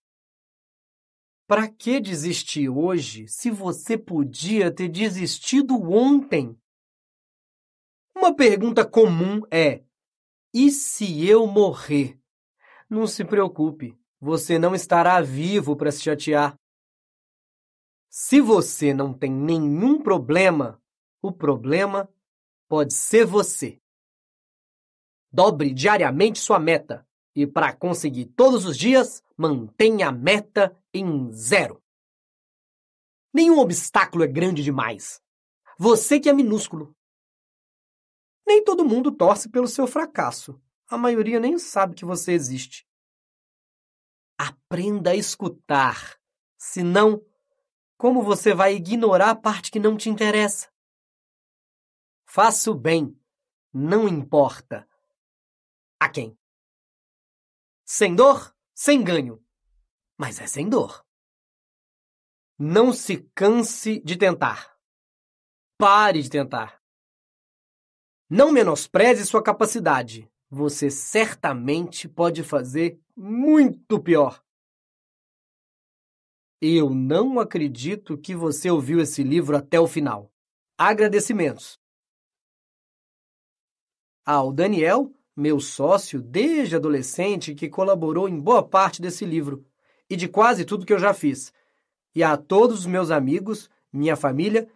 Para que desistir hoje se você podia ter desistido ontem? Uma pergunta comum é: e se eu morrer? Não se preocupe, você não estará vivo para se chatear. Se você não tem nenhum problema, o problema pode ser você. Dobre diariamente sua meta. E para conseguir todos os dias, mantenha a meta em zero. Nenhum obstáculo é grande demais. Você que é minúsculo. Nem todo mundo torce pelo seu fracasso. A maioria nem sabe que você existe. Aprenda a escutar. Senão, como você vai ignorar a parte que não te interessa? Faça o bem, não importa a quem. Sem dor, sem ganho. Mas é sem dor. Não se canse de tentar. Pare de tentar. Não menospreze sua capacidade. Você certamente pode fazer muito pior. Eu não acredito que você ouviu esse livro até o final. Agradecimentos. Ao Daniel, meu sócio desde adolescente que colaborou em boa parte desse livro e de quase tudo que eu já fiz, e a todos os meus amigos, minha família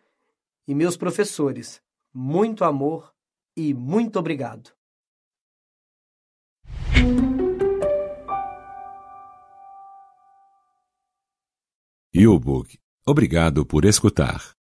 e meus professores. Muito amor e muito obrigado. E-book. Obrigado por escutar.